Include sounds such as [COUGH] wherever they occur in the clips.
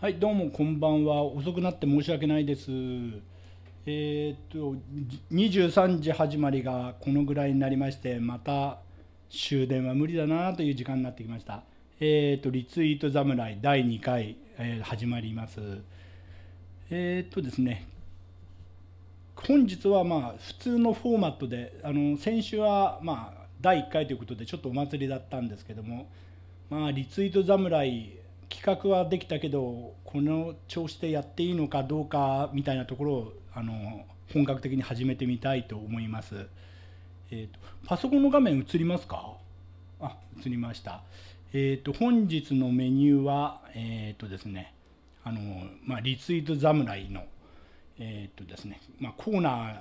はいどうもこんばんは遅くなって申し訳ないですえー、っと23時始まりがこのぐらいになりましてまた終電は無理だなという時間になってきましたえー、っとリツイート侍第2回、えー、始まりますえっとですね本日はまあ普通のフォーマットであの先週はまあ第1回ということでちょっとお祭りだったんですけどもまあリツイート侍企画はできたけどこの調子でやっていいのかどうかみたいなところをあの本格的に始めてみたいと思います、えーと、パソコンの画面映りますかあ映りましたえーと、と本日のメニューはえっ、ー、とですねあの、まあ、リツイート侍のえっ、ー、とですね、まあ、コーナー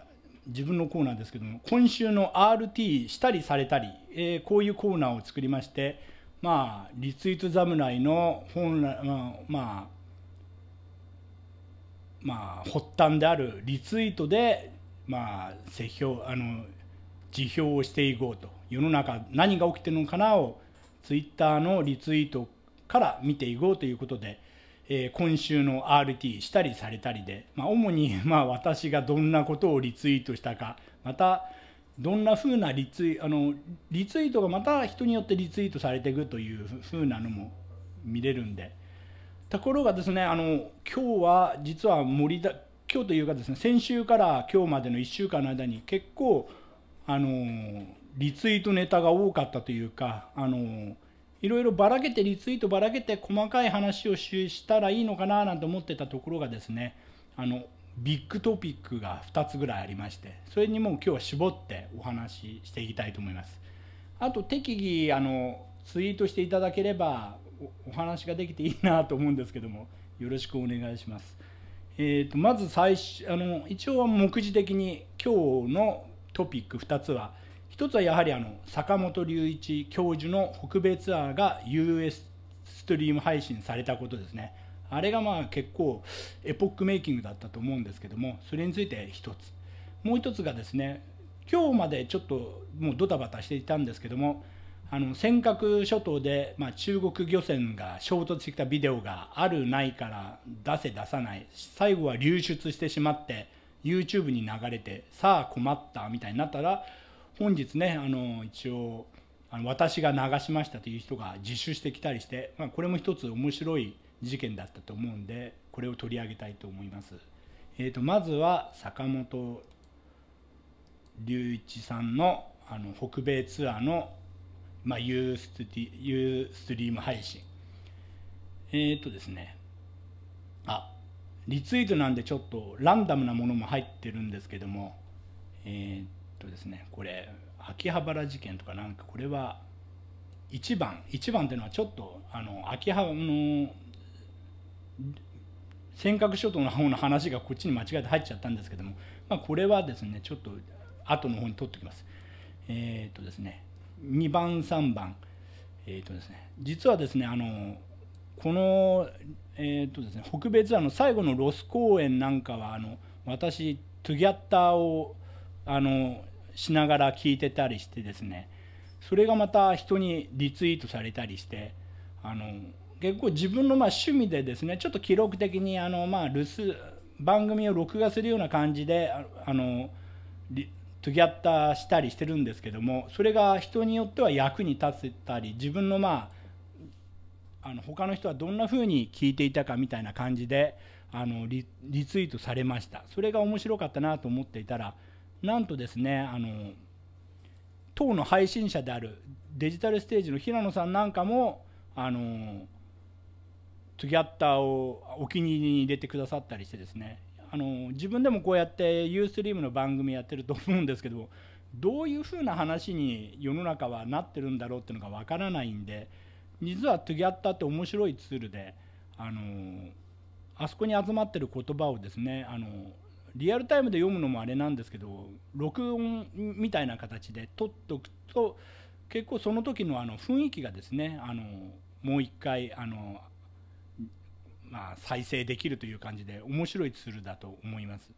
自分のコーナーですけども今週の RT したりされたり、えー、こういうコーナーを作りましてまあ、リツイート侍の本来、まあ、まあ、発端であるリツイートで、まあ、世評あの辞表をしていこうと世の中何が起きてるのかなをツイッターのリツイートから見ていこうということで、えー、今週の RT したりされたりで、まあ、主にまあ私がどんなことをリツイートしたかまたどんなふうなリツイあのリツイートがまた人によってリツイートされていくというふうなのも見れるんでところがですねあの今日は実は森田今日というかですね先週から今日までの1週間の間に結構あのリツイートネタが多かったというかあのいろいろばらけてリツイートばらけて細かい話をしたらいいのかななんて思ってたところがですねあのビッグトピックが2つぐらいありましてそれにもう今日は絞ってお話ししていきたいと思いますあと適宜あのツイートしていただければお話ができていいなと思うんですけどもよろしくお願いしますえーと、とまず最初あの一応は目次的に今日のトピック2つは1つはやはりあの坂本龍一教授の北米ツアーが US ストリーム配信されたことですねあれがまあ結構エポックメイキングだったと思うんですけどもそれについて1つもう1つがですね今日までちょっともうドタバタしていたんですけどもあの尖閣諸島で、まあ、中国漁船が衝突してきたビデオがあるないから出せ出さない最後は流出してしまって YouTube に流れてさあ困ったみたいになったら本日ねあの一応あの私が流しましたという人が自首してきたりして、まあ、これも一つ面白い事件だったと思うんでこれを取り上げたいと思います。えーと、まずは坂本龍一さんのあの北米ツアーの、まあ、ユースティユーストリーム配信。えっ、ー、とですねあリツイートなんでちょっとランダムなものも入ってるんですけどもえっ、とですねこれ秋葉原事件とかなんかこれは1番1番っていうのはちょっとあの秋葉の尖閣諸島の方の話がこっちに間違えて入っちゃったんですけども、まあ、これはですねちょっと後の方に取っておきます。えっ、ー、とですね2番3番えっ、ー、とですね実はですねあのこの、えーとですね、北米ツアーの最後のロス公演なんかはあの私トゥギャッターをあのしながら聞いてたりしてですねそれがまた人にリツイートされたりしてあの結構自分のま趣味でですねちょっと記録的にあのまあ留守番組を録画するような感じであのトゥギャッターしたりしてるんですけどもそれが人によっては役に立てたり自分のまああの他の人はどんな風に聞いていたかみたいな感じであのリツイートされましたそれが面白かったなと思っていたらなんとですねあの当の配信者であるデジタルステージの平野さんなんかもあのトゥギャッターをお気に入りに入れてくださったりしてですねあの自分でもこうやってユースリームの番組やってると思うんですけどどういうふうな話に世の中はなってるんだろうっていうのがわからないんで実はトゥギャッターって面白いツールであのあそこに集まってる言葉をですねあのリアルタイムで読むのもあれなんですけど録音みたいな形でとっとくと結構その時のあの雰囲気がですねあのもう一回あのまあ、再生できるという感じで面白いツールだと思います。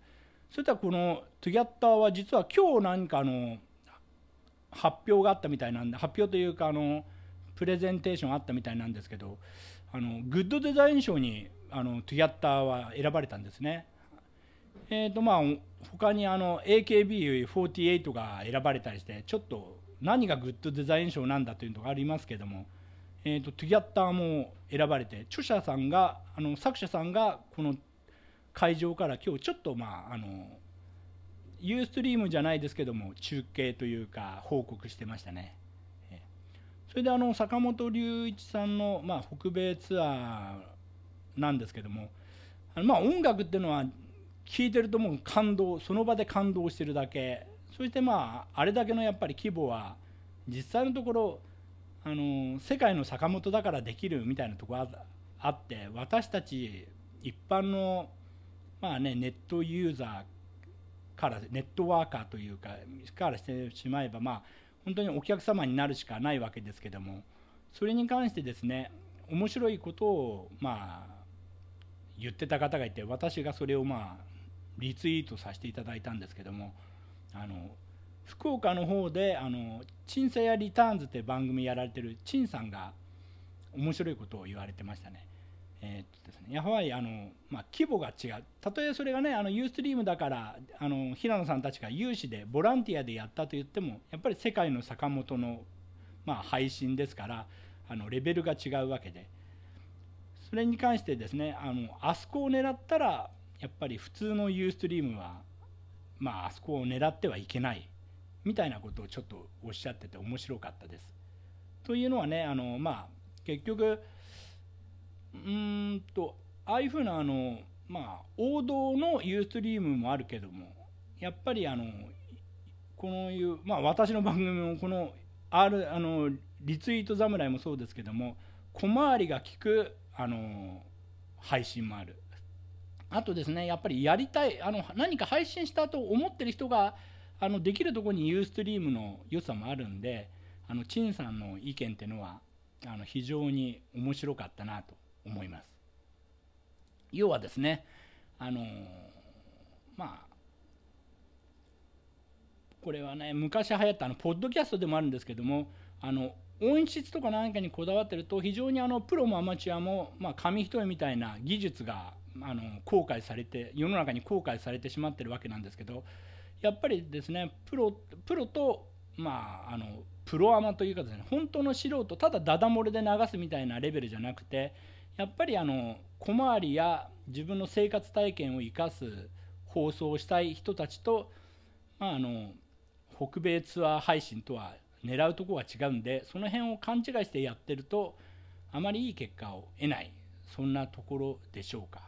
それとはこの Together は実は今日何かあの発表があったみたいなんで発表というかあのプレゼンテーションあったみたいなんですけどあのグッドデザイン賞にあの Together は選ばれたんですね。えーとまあ、他にあの AKB48 が選ばれたりしてちょっと何がグッドデザイン賞なんだというのがありますけどもえーと、トゥギャッターも選ばれて著者さんがあの作者さんがこの会場から今日ちょっとまああのユーストリームじゃないですけども中継というか報告してましたね。それであの坂本龍一さんの、まあ、北米ツアーなんですけどもあの、まあ、音楽っていうのは聴いてるともう感動その場で感動してるだけそしてまああれだけのやっぱり規模は実際のところあの世界の坂本だからできるみたいなとこあって私たち一般の、まあね、ネットユーザーからネットワーカーというかからしてしまえば、まあ、本当にお客様になるしかないわけですけどもそれに関してですね面白いことを、まあ、言ってた方がいて私がそれを、まあ、リツイートさせていただいたんですけどもあの福岡の方であの「陳さやリターンズ」って番組やられてる陳さんが面白いことを言われてましたね。えー、っとですね、やはりあの、まあ、規模が違う、たとえそれがね、あのユーストリームだからあの、平野さんたちが有志でボランティアでやったと言っても、やっぱり世界の坂本の、まあ、配信ですから、あのレベルが違うわけで、それに関してですね、あのあそこを狙ったら、やっぱり普通のユーストリームは、まあ、あそこを狙ってはいけないみたいなことをちょっとおっしゃってて面白かったです。というのはねあの、まあ、結局うーんとああいうふうなあの、まあ、王道のユーストリームもあるけどもやっぱりあのこのいう、まあ、私の番組もこの R あのリツイート侍もそうですけども小回りが利くあの配信もあるあとですねやっぱりやりたいあの何か配信したと思ってる人があのできるとこにユーストリームの良さもあるんであの陳さんの意見っていうのはあの非常に面白かったなと思います要はですねあのまあこれはね昔流行ったあのポッドキャストでもあるんですけどもあの音質とか何かにこだわってると非常にあのプロもアマチュアも、まあ、紙一重みたいな技術があの後悔されて世の中に後悔されてしまってるわけなんですけどやっぱりですねプロプロと、まあ、あのプロアマというかですね本当の素人ただダダ漏れで流すみたいなレベルじゃなくてやっぱりあの小回りや自分の生活体験を生かす放送をしたい人たちと、まあ、あの北米ツアー配信とは狙うとこが違うんでその辺を勘違いしてやってるとあまりいい結果を得ないそんなところでしょうか。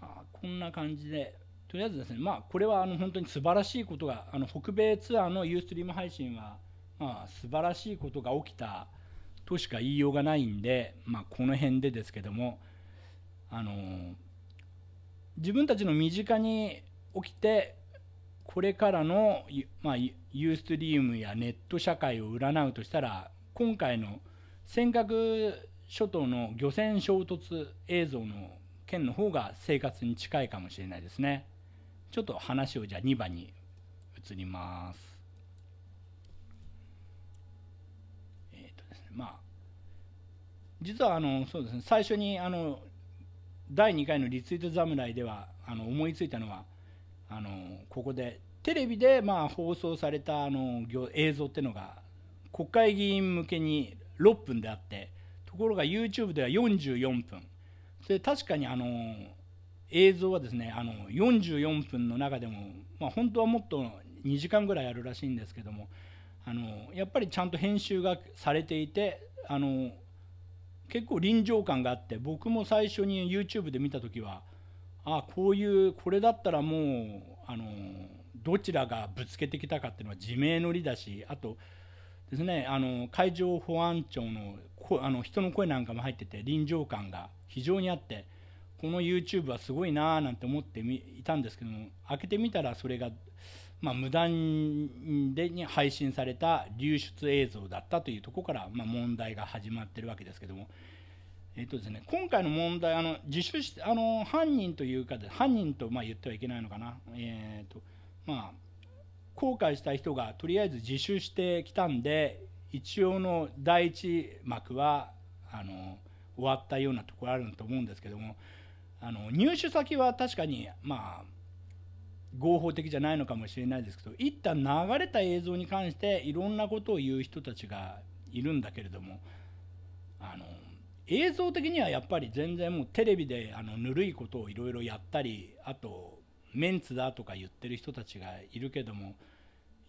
あこんな感じでとりあえずですね、まあ、これはあの本当に素晴らしいことがあの北米ツアーのユーストリーム配信は、まあ、素晴らしいことが起きたとしか言いようがないんで、まあ、この辺でですけどもあの自分たちの身近に起きてこれからの、まあ、ユーストリームやネット社会を占うとしたら今回の尖閣諸島の漁船衝突映像の件の方が生活に近いかもしれないですね。ちょっと話をじゃあ2番に移ります。えっ、ー、とですね、まあ、実はあの、そうですね、最初にあの、第2回のリツイート侍では、あの思いついたのは、あのここでテレビでまあ放送されたあの映像っていうのが国会議員向けに6分であってところが YouTube では44分で確かにあの映像はですねあの44分の中でも、まあ、本当はもっと2時間ぐらいあるらしいんですけどもあのやっぱりちゃんと編集がされていてあの結構臨場感があって僕も最初に YouTube で見た時はあこういうこれだったらもうあのどちらがぶつけてきたかっていうのは自明のりだしあとですねあの海上保安庁のあの人の声なんかも入ってて臨場感が非常にあって。この YouTube はすごいなーなんて思っていたんですけども開けてみたらそれが、まあ、無断でに配信された流出映像だったというところから、まあ、問題が始まってるわけですけども。えっとですね、今回の問題、あの自首しあの犯人というか、犯人とまあ言ってはいけないのかな、えーとまあ、後悔した人がとりあえず自首してきたんで、一応の第一幕はあの終わったようなところあると思うんですけども、あの入手先は確かにまあ合法的じゃないのかもしれないですけど一旦流れた映像に関していろんなことを言う人たちがいるんだけれどもあの映像的にはやっぱり全然もうテレビであのぬるいことをいろいろやったりあとメンツだとか言ってる人たちがいるけども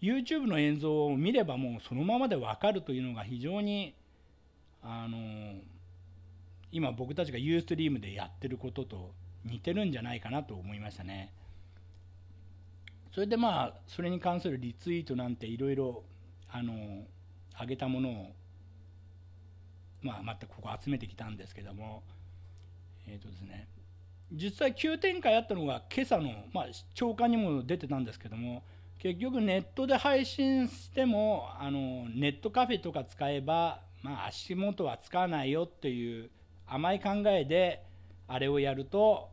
YouTube の映像を見ればもうそのままで分かるというのが非常にあの今僕たちがユーストリームでやってることと似てるんじゃないかなと思いましたねそれでまあそれに関するリツイートなんていろいろあの上げたものをまあまたここ集めてきたんですけどもえっ、とですね実際急展開あったのが今朝の、まあ、朝刊にも出てたんですけども結局ネットで配信してもあのネットカフェとか使えば、まあ、足元は使わないよっていう甘い考えであれをやると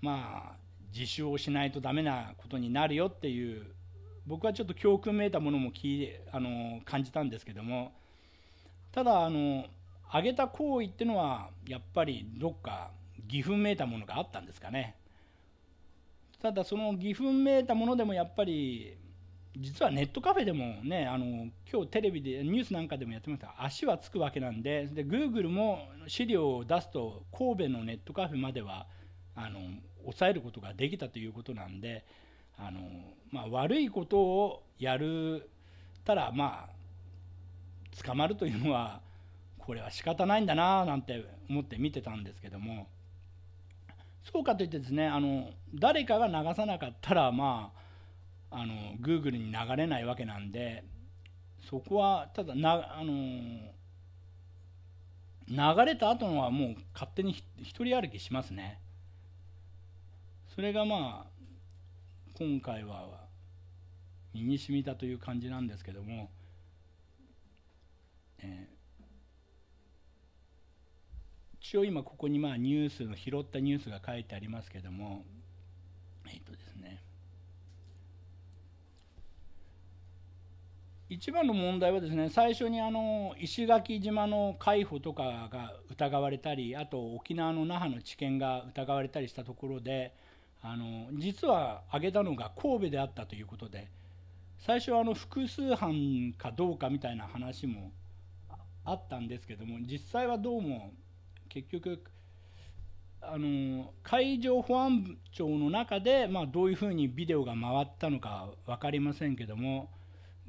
まあ自首をしないとダメなことになるよっていう僕はちょっと教訓めいたものも聞あの感じたんですけどもただあの上げた行為ってのはやっぱりどっか義憤めいたものがあったんですかねただその義憤めいたものでもやっぱり実はネットカフェでもねあの今日テレビでニュースなんかでもやってました足はつくわけなんでで Google も資料を出すと神戸のネットカフェまではあの抑えることができたということなんであの、まあ、悪いことをやるたらまあ捕まるというのはこれは仕方ないんだななんて思って見てたんですけどもそうかといってですねあの誰かが流さなかったらまああの Google に流れないわけなんでそこはただなあの流れた後のはもう勝手に一人歩きしますねそれがまあ今回は身にしみたという感じなんですけども、えー、一応今ここにまあニュースの拾ったニュースが書いてありますけども一番の問題はですね最初にあの石垣島の海保とかが疑われたりあと沖縄の那覇の知見が疑われたりしたところであの実は挙げたのが神戸であったということで最初はあの複数犯かどうかみたいな話もあったんですけども実際はどうも結局あの海上保安庁の中で、まあ、どういうふうにビデオが回ったのか分かりませんけども。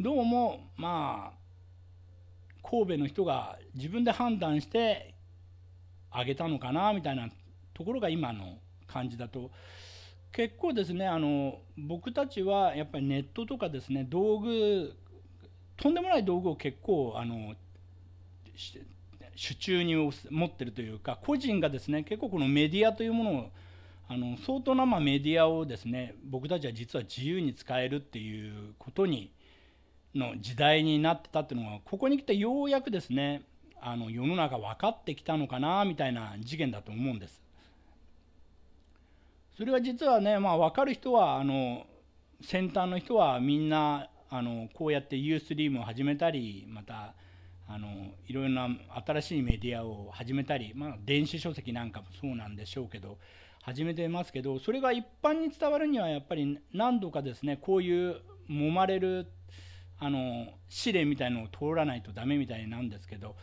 どうもまあ神戸の人が自分で判断してあげたのかなみたいなところが今の感じだと結構ですねあの僕たちはやっぱりネットとかですね道具とんでもない道具を結構あの手中に持ってるというか個人がですね結構このメディアというものをあの相当なまメディアをですね僕たちは実は自由に使えるっていうことにの時代になってたっていうのがここに来てようやくですねあの世の中分かってきたのかなみたいな事件だと思うんです。それは実はね、まあ、分かる人はあの先端の人はみんなあのこうやってユーストリームを始めたりまたあのいろいろな新しいメディアを始めたり、まあ、電子書籍なんかもそうなんでしょうけど始めてますけどそれが一般に伝わるにはやっぱり何度かですねこういう揉まれるあの試練みたいのを通らないとダメみたいなんですけど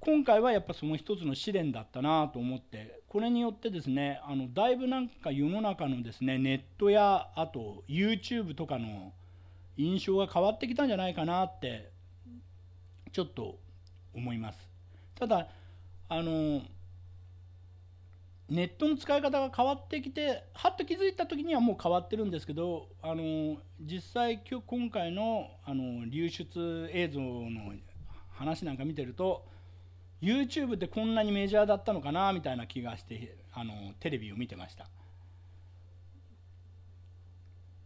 今回はやっぱその一つの試練だったなと思ってこれによってですねあのだいぶなんか世の中のですねネットやあと YouTube とかの印象が変わってきたんじゃないかなってちょっと思います。ただあのネットの使い方が変わってきてはっと気づいた時にはもう変わってるんですけどあの実際今日今回のあの流出映像の話なんか見てると YouTube ってこんなにメジャーだったのかなみたいな気がしてあのテレビを見てました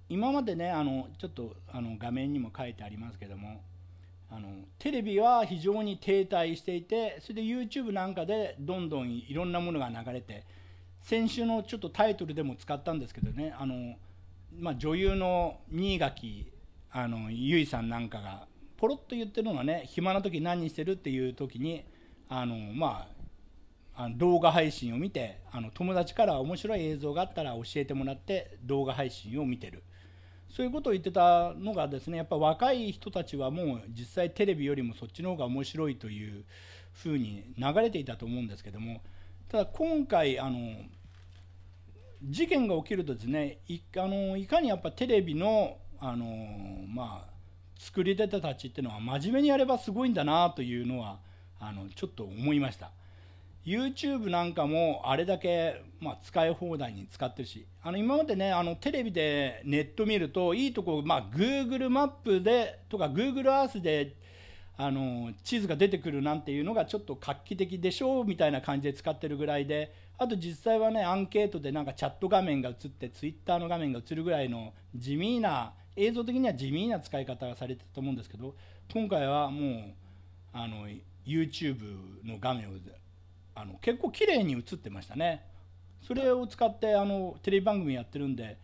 今までねあのちょっとあの画面にも書いてありますけどもあのテレビは非常に停滞していてそれで YouTube なんかでどんどんいろんなものが流れて先週のちょっとタイトルでも使ったんですけどねあの、まあ、女優の新垣あの結衣さんなんかがポロッと言ってるのがね暇な時何してるっていう時にあの、まあ、あの動画配信を見てあの友達から面白い映像があったら教えてもらって動画配信を見てる。そういうことを言ってたのがですねやっぱ若い人たちはもう実際テレビよりもそっちの方が面白いというふうに流れていたと思うんですけどもただ今回あの事件が起きるとですねいあのいかにやっぱテレビのあの、まあ、作り手たちっていうのは真面目にやればすごいんだなというのはあのちょっと思いました。YouTube なんかもあれだけ、まあ、使い放題に使ってるしあの今までねあのテレビでネット見るといいとこ、まあ、Google マップでとか Google Earth であの地図が出てくるなんていうのがちょっと画期的でしょうみたいな感じで使ってるぐらいであと実際はねアンケートでなんかチャット画面が映って Twitter の画面が映るぐらいの地味な映像的には地味な使い方がされてたと思うんですけど今回はもうあの YouTube の画面をあの結構綺麗に映ってましたねそれを使ってあのテレビ番組やってるんで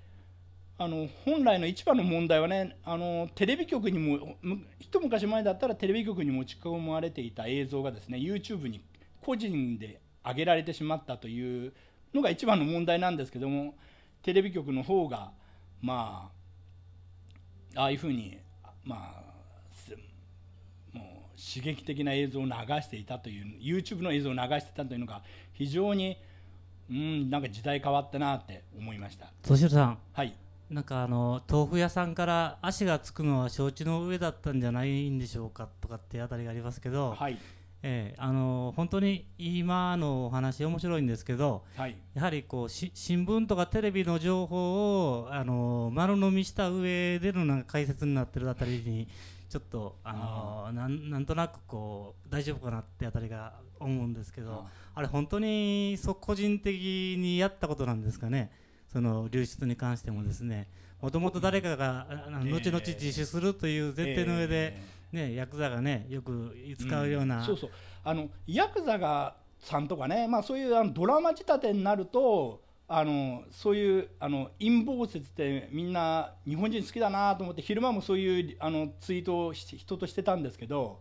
あの本来の一番の問題はねあのテレビ局にも一昔前だったらテレビ局に持ち込まれていた映像がですね YouTube に個人で上げられてしまったというのが一番の問題なんですけどもテレビ局の方がまあああいうふうにまあ刺激的な映像を流していたという YouTube の映像を流していたというのが非常にうんなんか時代変わったなって思いました敏郎さんはいなんかあの豆腐屋さんから足がつくのは承知の上だったんじゃないんでしょうかとかってあたりがありますけど、はいえー、あの本当に今のお話面白いんですけど、はい、やはりこう新聞とかテレビの情報をあの丸飲みした上でのなんか解説になってるあたりにちょっとあのなんなんとなくこう大丈夫かなってあたりが思うんですけどあれ本当にそ個人的にやったことなんですかねその流出に関してもですねもともと誰かが、うん、後々自首するという前提の上で、ね、ヤクザがねよく使うような、うん、そうそうあのヤクザがさんとかね、まあ、そういうあのドラマ仕立てになるとあのそういうあの陰謀説ってみんな日本人好きだなと思って昼間もそういうあのツイートを人としてたんですけど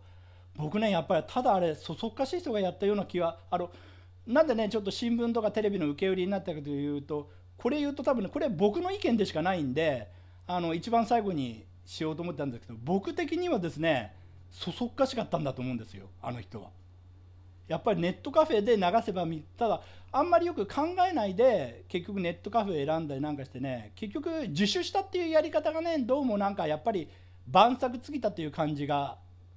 僕ねやっぱりただあれそそっかしい人がやったような気はあのなんでねちょっと新聞とかテレビの受け売りになったかというとこれ言うと多分ねこれ僕の意見でしかないんであの一番最後にしようと思ったんですけど僕的にはですねそそっかしかったんだと思うんですよあの人は。やっぱりネットカフェで流せばただあんまりよく考えないで結局ネットカフェ選んだりなんかしてね結局自首したっていうやり方がねどうもなんかやっぱり万策尽きたっていう感じが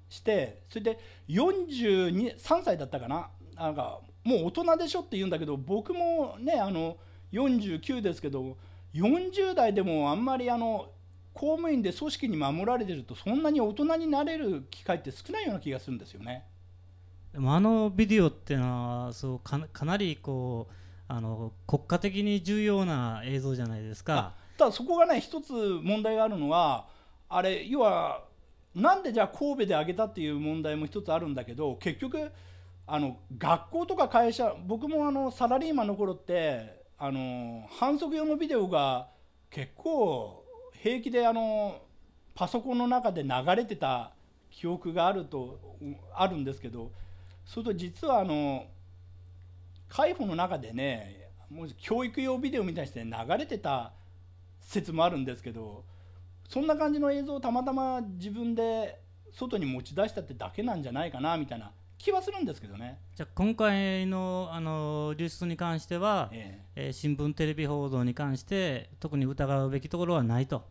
してそれで43歳だったかななんかもう大人でしょって言うんだけど僕もねあの49ですけど40代でもあんまりあの公務員で組織に守られてるとそんなに大人になれる機会って少ないような気がするんですよね。でもあのビデオっていうのはそうかかなりこうあの国家的に重要な映像じゃないですか。ただそこがね一つ問題があるのはあれ要はなんでじゃあ神戸であげたっていう問題も一つあるんだけど結局あの学校とか会社僕もあのサラリーマンの頃ってあの反則用のビデオが結構平気であのパソコンの中で流れてた記憶があるとあるんですけどすると実はあの海保の中でねもう教育用ビデオみたいにして流れてた説もあるんですけどそんな感じの映像をたまたま自分で外に持ち出したってだけなんじゃないかなみたいな気はするんですけどねじゃあ今回のあの流出に関しては、えええー、新聞、テレビ報道に関して特に疑うべきところはないと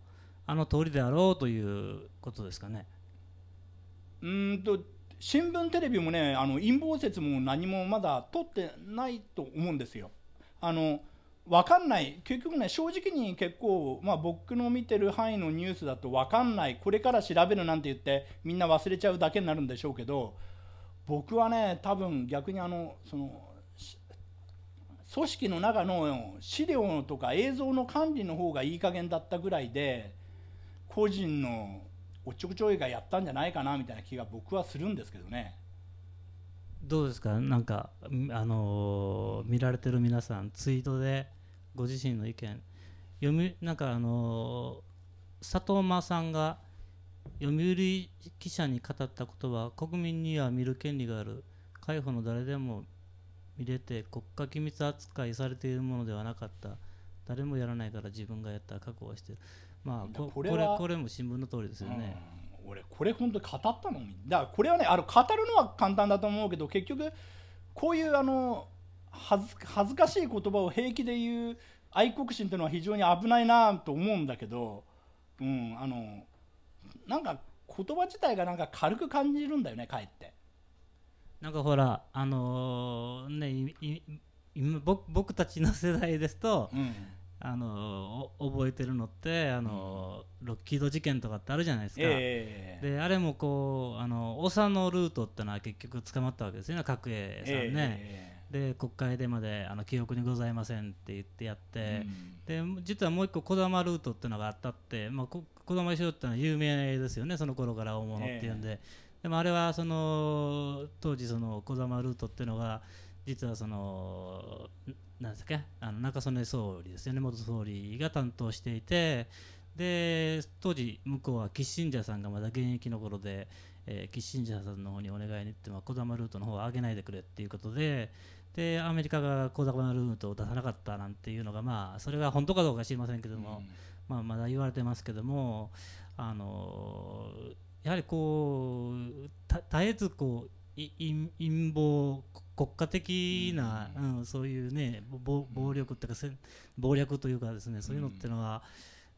あの通りであろうということですかね。うんと新聞テレビもねあの陰謀説も何もまだ取ってないと思うんですよ。あの分かんない結局ね正直に結構、まあ、僕の見てる範囲のニュースだと分かんないこれから調べるなんて言ってみんな忘れちゃうだけになるんでしょうけど僕はね多分逆にあのその組織の中の資料とか映像の管理の方がいい加減だったぐらいで個人のおっちょこちょいがやったんじゃないかなみたいな気が僕はするんですけどね。どうですかなんか、あのー、見られてる皆さんツイートでご自身の意見読みなんか、あのー、佐藤真さんが読売記者に語ったことは国民には見る権利がある海保の誰でも見れて国家機密扱いされているものではなかった誰もやらないから自分がやった覚悟はしてるまあこれこれも新聞の通りですよね、うん、俺これ本当語ったのだからこれはねあの語るのは簡単だと思うけど結局こういうあの恥ず恥ずかしい言葉を平気で言う愛国心というのは非常に危ないなと思うんだけど、うん、あのなんか言葉自体がなんか軽く感じるんだよねかえって。なんかほらあのー、ね今僕僕たちの世代ですと、うんあの覚えてるのってあの、うん、ロッキード事件とかってあるじゃないですか、えー、であれもこうあの長のルートってのは結局捕まったわけですよね角栄さんね。えー、で国会でまであの記憶にございませんって言ってやって、うん、で実はもう一個児玉ルートってのがあったって、まあ、こ児玉師匠ってのは有名ですよねその頃から大物っていうんで、えー、でもあれはその当時その児玉ルートっていうのが実はそのなんすかあの中曽根総理ですよね元総理が担当していてで当時向こうはキッシンジャーさんがまだ現役の頃で、えー、キッシンジャーさんの方にお願いに行って、まあ、玉ルートの方を上げないでくれっていうことででアメリカが小玉ルートを出さなかったなんていうのが、まあ、それが本当かどうか知りませんけども、うん、まあ、まだ言われてますけどもあのやはりこう絶えずこう陰謀国家的な、うん、うん、そういうね暴暴力というか暴力というかですねそういうのっていうのは、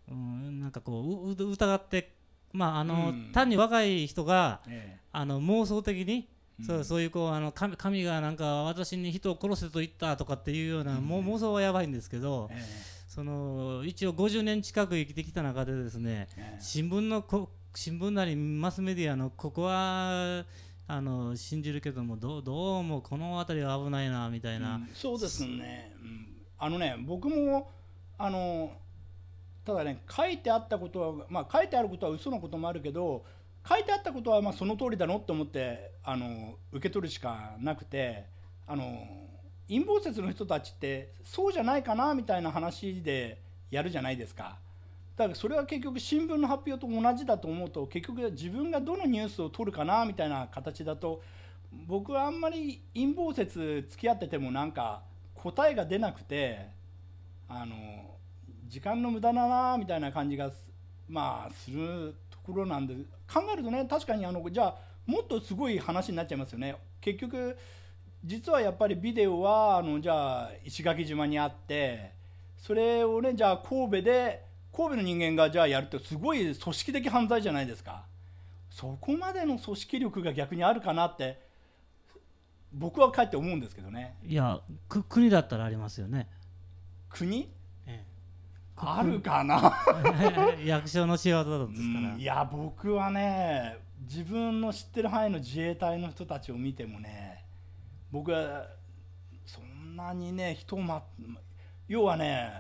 うん、なんかこう疑ってまああの、単に若い人が、ええ、あの妄想的にそうそういうこうあの神神がなんか私に人を殺せと言ったとかっていうような、うん、妄想はやばいんですけど、ええ、その一応50年近く生きてきた中でですね、新聞のこ新聞なりマスメディアのここはあの信じるけどもどどうもこの辺りは危ないなみたいな、うん、そうですね、うん、あのね僕もあのただね書いてあったことは、まあ、書いてあることは嘘のこともあるけど書いてあったことはまあその通りだろと思ってあの受け取るしかなくてあの陰謀説の人たちってそうじゃないかなみたいな話でやるじゃないですか。だからそれは結局新聞の発表と同じだと思うと結局自分がどのニュースを取るかなみたいな形だと僕はあんまり陰謀説付き合っててもなんか答えが出なくてあの時間の無駄だなみたいな感じがまあするところなんで考えるとね確かにあのじゃあもっとすごい話になっちゃいますよね。結局実はやっぱりビデオはあのじゃあ石垣島にあってそれをねじゃあ神戸で神戸の人間がじゃあやるってすごい組織的犯罪じゃないですかそこまでの組織力が逆にあるかなって僕はかえって思うんですけどねいやく国だったらありますよね国、ええ、あるかな [LAUGHS] 役所の仕業だとしたら、うん、いや僕はね自分の知ってる範囲の自衛隊の人たちを見てもね僕はそんなにね人を、ま、要はね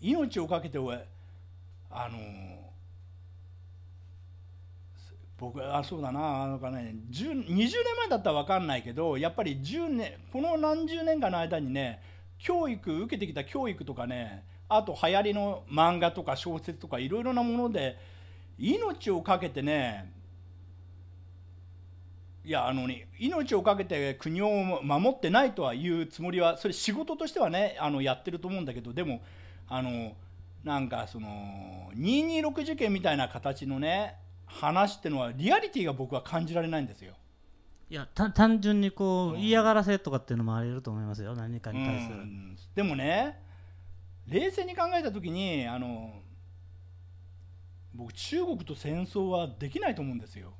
命をかけてあの僕あそうだななんかね20年前だったら分かんないけどやっぱり10年この何十年かの間にね教育受けてきた教育とかねあと流行りの漫画とか小説とかいろいろなもので命を懸けてねいやあのね命を懸けて国を守ってないとは言うつもりはそれ仕事としてはねあのやってると思うんだけどでもあのなんかその226事件みたいな形のね話ってのはリアリティが僕は感じられないんですよ。いや単純にこう、うん、嫌がらせとかっていうのもあり得ると思いますよ何かに対する、うん、でもね冷静に考えた時にあの僕中国と戦争はできないと思うんですよ。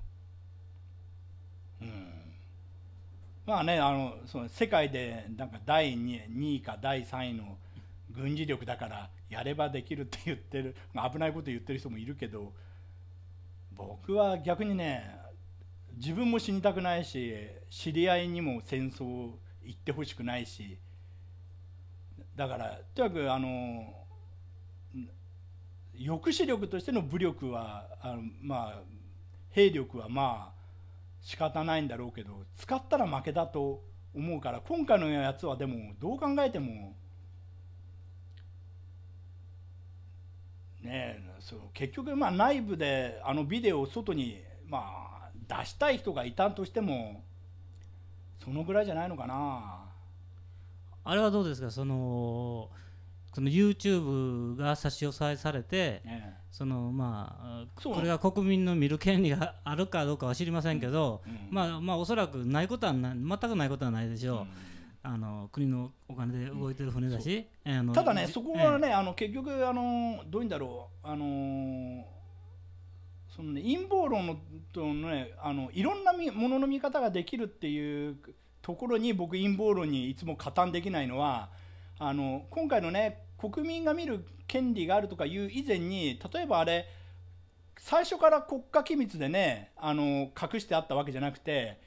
うん、まあねあのその世界でなんか第 2, 2位か第3位の軍事力だからやればできるって言ってる [LAUGHS] 危ないこと言ってる人もいるけど僕は逆にね自分も死にたくないし知り合いにも戦争行ってほしくないしだからとにかくあの抑止力としての武力はあのまあ兵力はまあ仕方ないんだろうけど使ったら負けだと思うから今回のやつはでもどう考えてもね、その結局、まあ、内部であのビデオを外に、まあ、出したい人がいたとしてもそのぐらいじゃないのかなあれはどうですかそのその YouTube が差し押さえされて、ね、そのまあ、これが国民の見る権利があるかどうかは知りませんけど、うんうん、まあ、まあおそらくないことは全くないことはないでしょう。うんあの国のお金で動いてる船だし、うん、ただね、そこはね、あの結局あの、どういうんだろう、あのそのね、陰謀論のねあの、いろんなものの見方ができるっていうところに、僕、陰謀論にいつも加担できないのは、あの今回のね、国民が見る権利があるとかいう以前に、例えばあれ、最初から国家機密でねあの隠してあったわけじゃなくて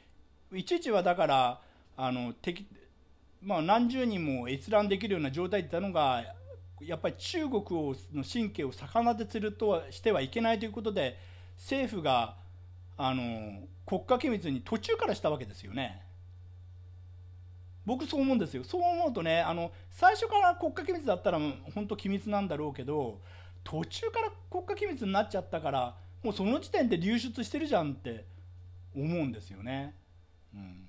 いちいちはだからあの敵まあ、何十人も閲覧できるような状態だったのがやっぱり中国をの神経を逆なでするとはしてはいけないということで政府があの国家機密に途中からしたわけですよね。僕そう思うんですよそう思うとねあの最初から国家機密だったら本当機密なんだろうけど途中から国家機密になっちゃったからもうその時点で流出してるじゃんって思うんですよね。うん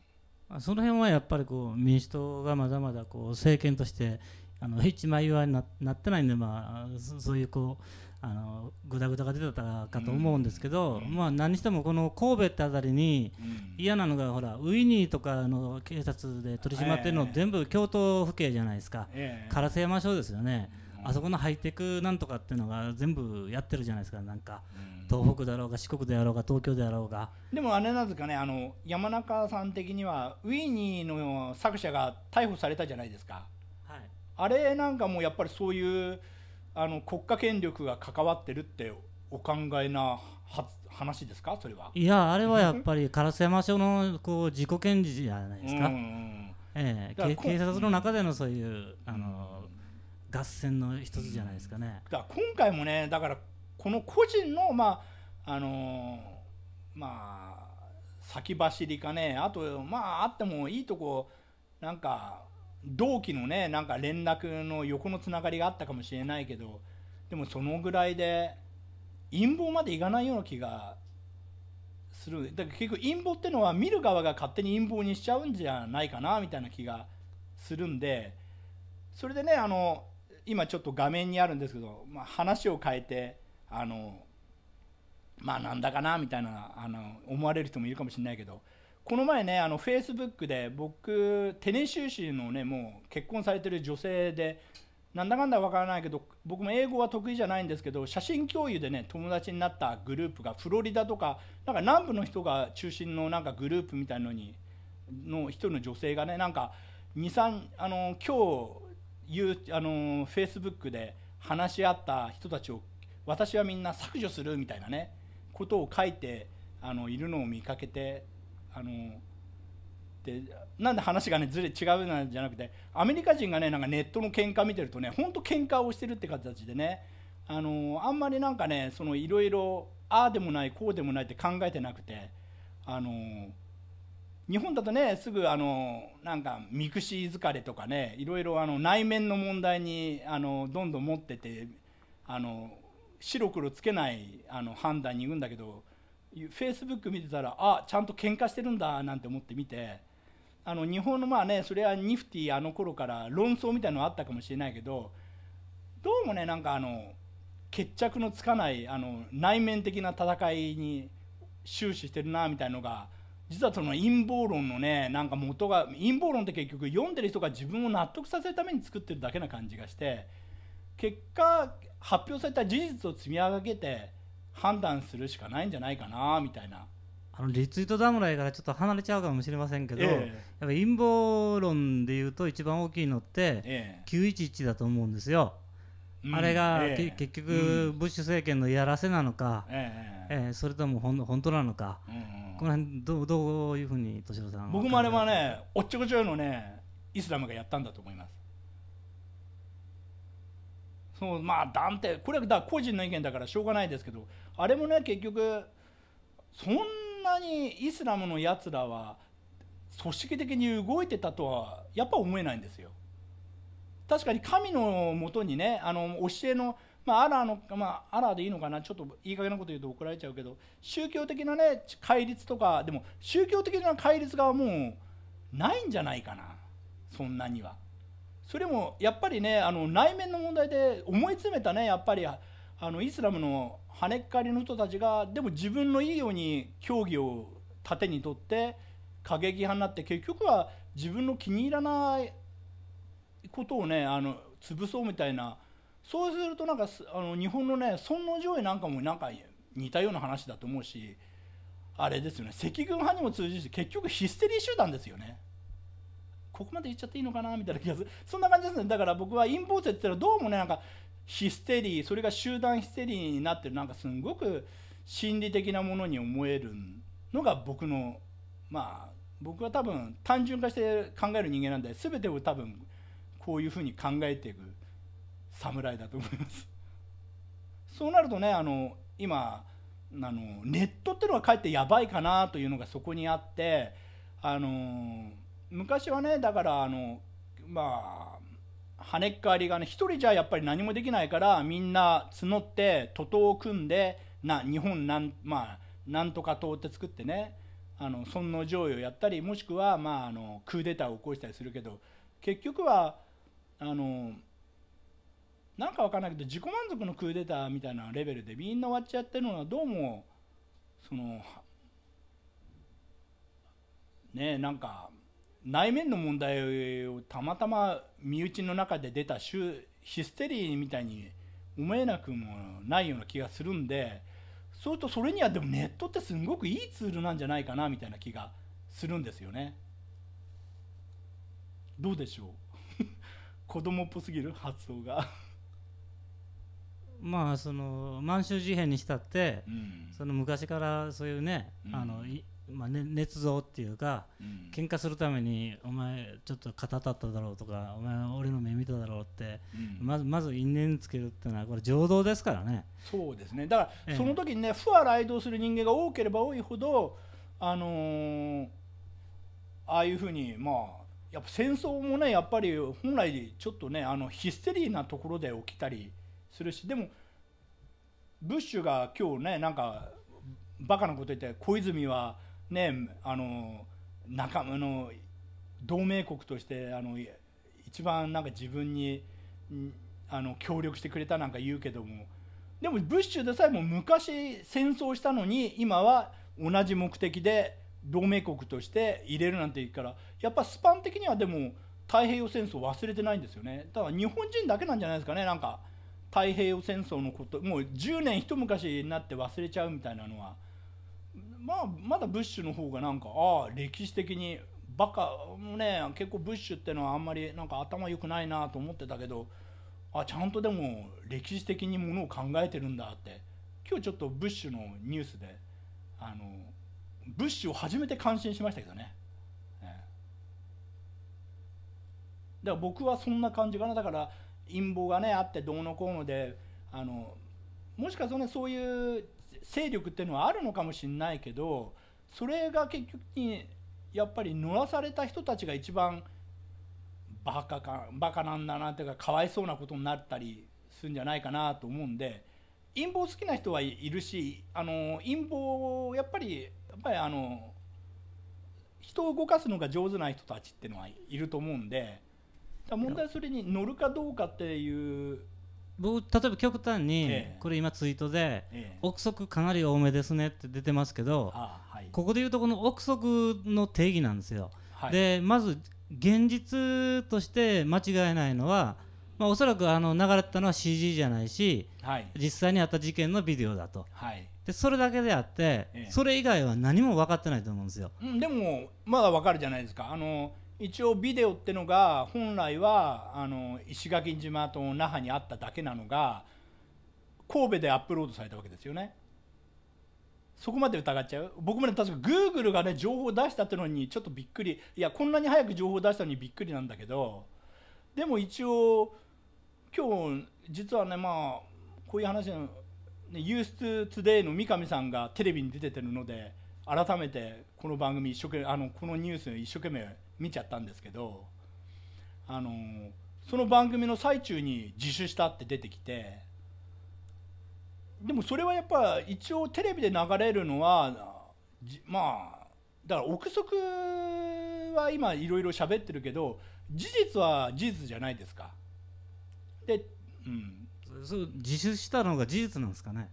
その辺はやっぱりこう民主党がまだまだこう政権としてあの一枚岩になってないんで、まあ、そういうこうあのぐだぐだが出てたかと思うんですけど、まあ、何にしてもこの神戸って辺りに嫌なのがほらウィニーとかの警察で取り締まってるの全部京都府警じゃないですか、烏山署ですよね。あそこのハイテクなんとかっていうのが全部やってるじゃないですかなんか、東北だろうが四国であろうが東京であろうがでもあれなんですかねあの山中さん的にはウィニーの作者が逮捕されたじゃないですか、はい、あれなんかもやっぱりそういうあの国家権力が関わってるってお考えな話ですかそれはいやあれはやっぱり烏山署のこう自己検事じゃないですか、うんうん、ええ警察の中でのそういう、あの合戦の一つじゃないですかね。だ今回もねだからこの個人のまああのまあ先走りかねあとまああってもいいとこなんか同期のねなんか連絡の横のつながりがあったかもしれないけどでもそのぐらいで陰謀までいかないような気がするだから結局陰謀ってのは見る側が勝手に陰謀にしちゃうんじゃないかなみたいな気がするんでそれでねあの今ちょっと画面にあるんですけど、まあ、話を変えてあのまあなんだかなみたいなあの思われる人もいるかもしれないけどこの前ねあのフェイスブックで僕テネシー州のねもう結婚されてる女性でなんだかんだわからないけど僕も英語は得意じゃないんですけど写真共有でね友達になったグループがフロリダとかなんか南部の人が中心のなんかグループみたいのにの一人の女性がねなんか23あの今日いうあのフェイスブックで話し合った人たちを私はみんな削除するみたいなねことを書いてあのいるのを見かけてあのでなんで話がねずれ違うなんじゃなくてアメリカ人がねなんかネットの喧嘩見てるとねほんと喧嘩をしてるって形でねあのあんまりなんかねいろいろああでもないこうでもないって考えてなくてあの日本だとねすぐあのなんかミクシー疲れとかねいろいろあの内面の問題にあのどんどん持っててあの白黒つけないあの判断に行くんだけどフェイスブック見てたらあちゃんと喧嘩してるんだなんて思って見てあの日本のまあねそれはニフティあの頃から論争みたいなのあったかもしれないけどどうもねなんかあの決着のつかないあの内面的な戦いに終始してるなみたいのが。実はその陰謀論のねなんか元が陰謀論って結局読んでる人が自分を納得させるために作ってるだけな感じがして結果発表された事実を積み上げて判断するしかないんじゃないかなみたいな。あのリツイート侍からちょっと離れちゃうかもしれませんけど、えやっぱ陰謀論でいうと一番大きいのって、911だと思うんですよ。あれが、えー、結局、ブッシュ政権のやらせなのか、えー、えー、それともほん本当なのか、うんうん、この辺どうどういうふうに敏郎さん僕もあれはねおっちょこちょいのねイスラムがやったんだと思います。そうまあ断定これだ個人の意見だからしょうがないですけどあれもね結局そんなにイスラムのやつらは組織的に動いてたとはやっぱ思えないんですよ。確かに神のもとにねあの教えのまあ、アラーの、まあ、アラーでいいのかな、ちょっといいか減なこと言うと怒られちゃうけど、宗教的なね、戒律とか、でも宗教的な戒律がもうないんじゃないかな、そんなには。それもやっぱりね、あの内面の問題で思い詰めたね、やっぱりあのイスラムの跳ねっかりの人たちが、でも自分のいいように教義を盾にとって、過激派になって、結局は自分の気に入らないことをねあの潰そうみたいなそうするとなんかあの日本のね尊皇攘夷なんかもなんか似たような話だと思うしあれですよね赤軍派にも通じるし結局ヒステリー集団ですよね。ここまで言っちゃっていいのかなみたいな気がするそんな感じですねだから僕は陰謀説ってのはどうもねなんかヒステリーそれが集団ヒステリーになってるなんかすんごく心理的なものに思えるのが僕のまあ僕は多分単純化して考える人間なんで全てを多分こういうふうに考えていく侍だと思います。[LAUGHS] そうなるとねあの今あのネットってのはかえってやばいかなというのがそこにあってあの昔はねだからあのまあ跳ねっ返りがね一人じゃやっぱり何もできないからみんな募って徒党を組んでな日本なん,、まあ、なんとか党って作ってねあの尊皇攘夷をやったりもしくは、まあ、あのクーデターを起こしたりするけど結局はあのなんかわかんないけど自己満足のクーデターみたいなレベルでみんな終わっちゃってるのはどうもそのねなんか内面の問題をたまたま身内の中で出たヒステリーみたいに思えなくもないような気がするんでそうするとそれにはでもネットってすごくいいツールなんじゃないかなみたいな気がするんですよね。どうでしょう子供っぽすぎる発想が [LAUGHS] まあその満州事変にしたって、うん、その昔からそういうね、うん、あのまあ、ね、捏造っていうか、うん、喧嘩するためにお前ちょっと肩立っただろうとかお前俺の目見ただろうって、うん、まずまず因縁つけるっていうのはこれ情動ですからねそうですねだから、その時にね、ええ、不和雷動する人間が多ければ多いほどあのー、ああいうふうにまあやっぱ戦争もねやっぱり本来ちょっとねあのヒステリーなところで起きたりするしでもブッシュが今日ねなんかバカなこと言って小泉はねあの仲間の同盟国としてあの一番なんか自分にあの協力してくれたなんか言うけどもでもブッシュでさえも昔戦争したのに今は同じ目的で同盟国として入れるなんて言うからやっぱスパン的にはでも太平洋戦争忘れてないんですよねだから日本人だけなんじゃないですかねなんか太平洋戦争のこともう10年一昔になって忘れちゃうみたいなのは、まあ、まだブッシュの方がなんかああ歴史的にバカもね結構ブッシュってのはあんまりなんか頭良くないなと思ってたけどあちゃんとでも歴史的にものを考えてるんだって今日ちょっとブッシュのニュースであの物資を初めて感心しましたけどね、えだから僕はそんな感じかなだから陰謀がねあってどうのこうのであのもしかするとそういう勢力っていうのはあるのかもしれないけどそれが結局にやっぱり乗らされた人たちが一番バカかバカなんだなていうかかわいそうなことになったりするんじゃないかなと思うんで陰謀好きな人はいるしあの陰謀をやっぱりぱりあの人を動かすのが上手な人たちっていうのはいると思うんで問題はそれに乗るかどうかっていう僕例えば極端に、これ今ツイートで、憶測かなり多めですねって出てますけど、ここでいうとこの憶測の定義なんですよ、でまず現実として間違えないのは、まあ、おそらくあの流れたのは CG じゃないし、実際にあった事件のビデオだと、でそれだけであって、ええ、それ以外は何も分かってないと思うんですよ、うん、でもまだ分かるじゃないですかあの一応ビデオってのが本来はあの石垣島と那覇にあっただけなのが神戸でアップロードされたわけですよねそこまで疑っちゃう僕もね確か Google がね情報を出したってのにちょっとびっくりいやこんなに早く情報を出したのにびっくりなんだけどでも一応今日実はねまあこういう話のユーストゥトゥデイの三上さんがテレビに出ててるので改めてこの番組一生懸命あのこのニュース一生懸命見ちゃったんですけどあのその番組の最中に自首したって出てきてでもそれはやっぱ一応テレビで流れるのはまあだから憶測は今いろいろ喋ってるけど事実は事実じゃないですか。で、うん、そう自首したのが事実なんですかね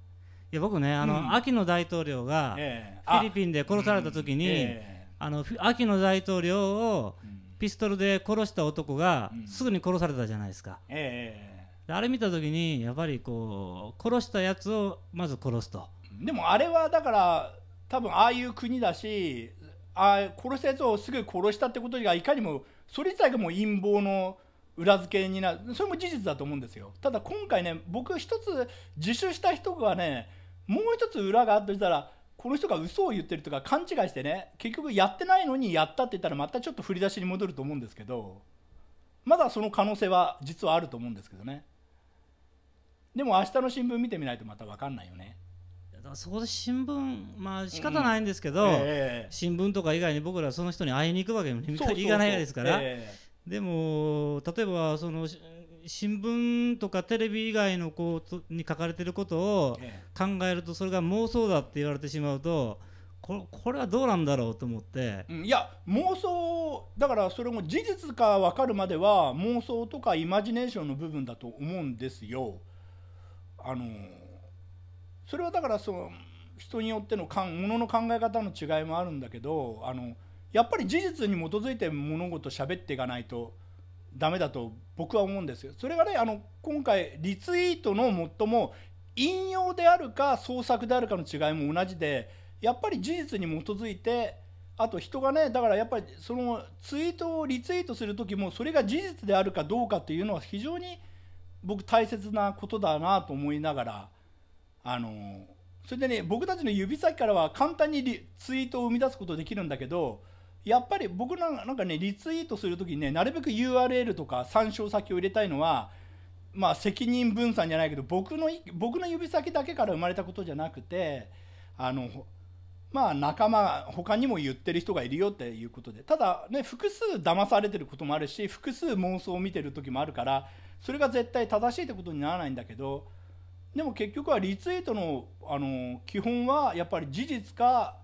いや僕ねあの、うん、秋の大統領がフィリピンで殺された時に、えー、あ,、の秋の大統領をピストルで殺した男がすぐに殺されたじゃないですか、えー、あれ見た時にやっぱりこう殺したやつをまず殺すとでもあれはだから多分ああいう国だしあ殺したやつをすぐ殺したってことがいかにもそれ自体がもう陰謀の裏付けになるそれも事実だと思うんですよただ今回ね僕一つ自首した人がねもう一つ裏があったとしたらこの人が嘘を言ってるとか勘違いしてね結局やってないのにやったって言ったらまたちょっと振り出しに戻ると思うんですけどまだその可能性は実はあると思うんですけどねでも明日の新聞見てみないとまた分かんないよねそこで新聞まあ仕方ないんですけど、うんえー、新聞とか以外に僕らその人に会いに行くわけにもいかないですから。えーでも例えばその新聞とかテレビ以外のこうに書かれてることを考えるとそれが妄想だって言われてしまうとこれはどうなんだろうと思って、うん、いや妄想だからそれも事実か分かるまでは妄想とかイマジネーションの部分だと思うんですよ。あのそれはだからその人によってのものの考え方の違いもあるんだけどあのやっぱり事実に基づいて物事喋っていかないとダメだと僕は思うんですよ。それがねあの今回リツイートの最も引用であるか創作であるかの違いも同じでやっぱり事実に基づいてあと人がねだからやっぱりそのツイートをリツイートする時もそれが事実であるかどうかっていうのは非常に僕大切なことだなと思いながらあのそれでね僕たちの指先からは簡単にツイートを生み出すことできるんだけど。やっぱり僕なんかねリツイートする時にねなるべく URL とか参照先を入れたいのはまあ責任分散じゃないけど僕の僕の指先だけから生まれたことじゃなくてあのまあ仲間他にも言ってる人がいるよっていうことでただね複数騙されてることもあるし複数妄想を見てる時もあるからそれが絶対正しいってことにならないんだけどでも結局はリツイートのあの基本はやっぱり事実か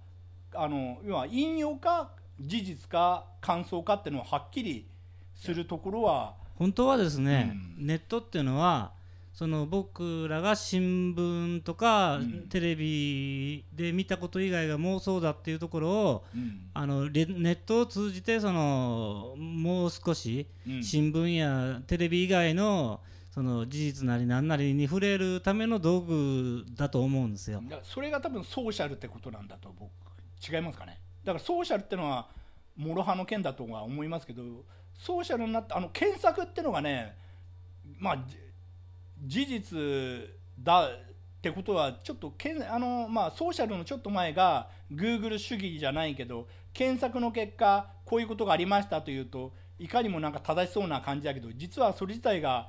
あの要は引用か事実か感想かっていうのをはっきりするところは本当はですね、うん、ネットっていうのはその僕らが新聞とか、テレビで見たこと以外が妄想だっていうところを、あのネットを通じてそのもう少し新聞やテレビ以外のその事実なり何なりに触れるための道具だと思うんですよ。それが多分ソーシャルってことなんだと僕違いますかねだからソーシャルってのは諸刃の剣だとは思いますけどソーシャルになってあの検索ってのがねまあ事実だってことはちょっとけんあの、まあ、ソーシャルのちょっと前が Google 主義じゃないけど検索の結果こういうことがありましたというといかにもなんか正しそうな感じだけど実はそれ自体が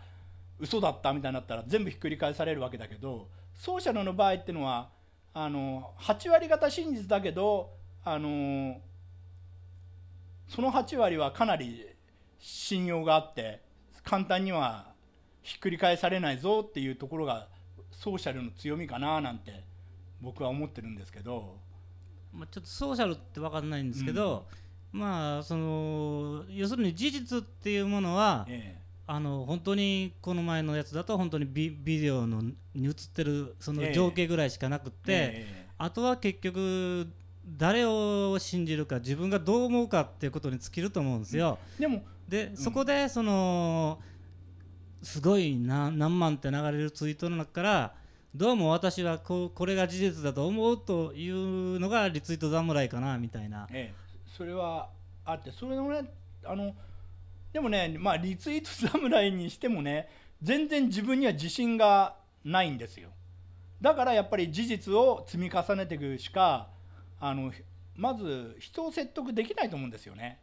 嘘だったみたいになったら全部ひっくり返されるわけだけどソーシャルの場合ってのはあの8割方真実だけどあのその8割はかなり信用があって簡単にはひっくり返されないぞっていうところがソーシャルの強みかななんて僕は思ってるんですけど、まあ、ちょっとソーシャルって分かんないんですけど、うん、まあその要するに事実っていうものは、ええ、あの本当にこの前のやつだと本当にビビデオのに映ってるその情景ぐらいしかなくって、え、あとは結局誰を信じるか自分がどう思うかっていうことに尽きると思うんですよ。でもで、そこでそのすごい何万って流れるツイートの中からどうも私はここれが事実だと思うというのがリツイート侍かなみたいな、ええ、それはあってそれもねあのでもね、まあ、リツイート侍にしてもね全然自分には自信がないんですよだからやっぱり事実を積み重ねていくしかあのまず人を説得できないと思うんですよね。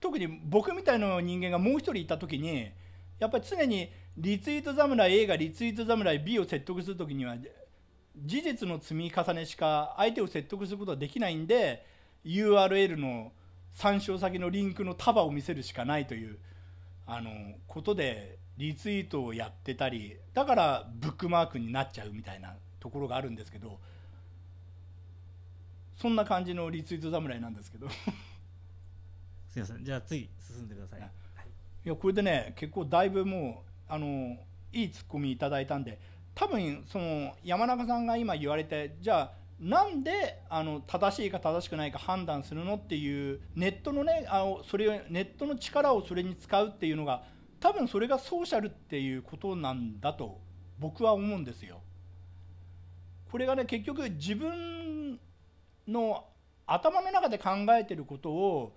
特に僕みたいな人間がもう一人いた時にやっぱり常にリツイート侍 A がリツイート侍 B を説得する時には事実の積み重ねしか相手を説得することはできないんで URL の参照先のリンクの束を見せるしかないというあのことでリツイートをやってたりだからブックマークになっちゃうみたいなところがあるんですけど。そんな感じのリツイート侍なんですけどすいませんじゃあ次進んでください、はい、いやこれでね結構だいぶもうあのいいツッコミいただいたんで多分その山中さんが今言われてじゃあなんであの正しいか正しくないか判断するのっていうネットのねあのそれネットの力をそれに使うっていうのが多分それがソーシャルっていうことなんだと僕は思うんですよ。これがね結局自分の頭の中で考えてることを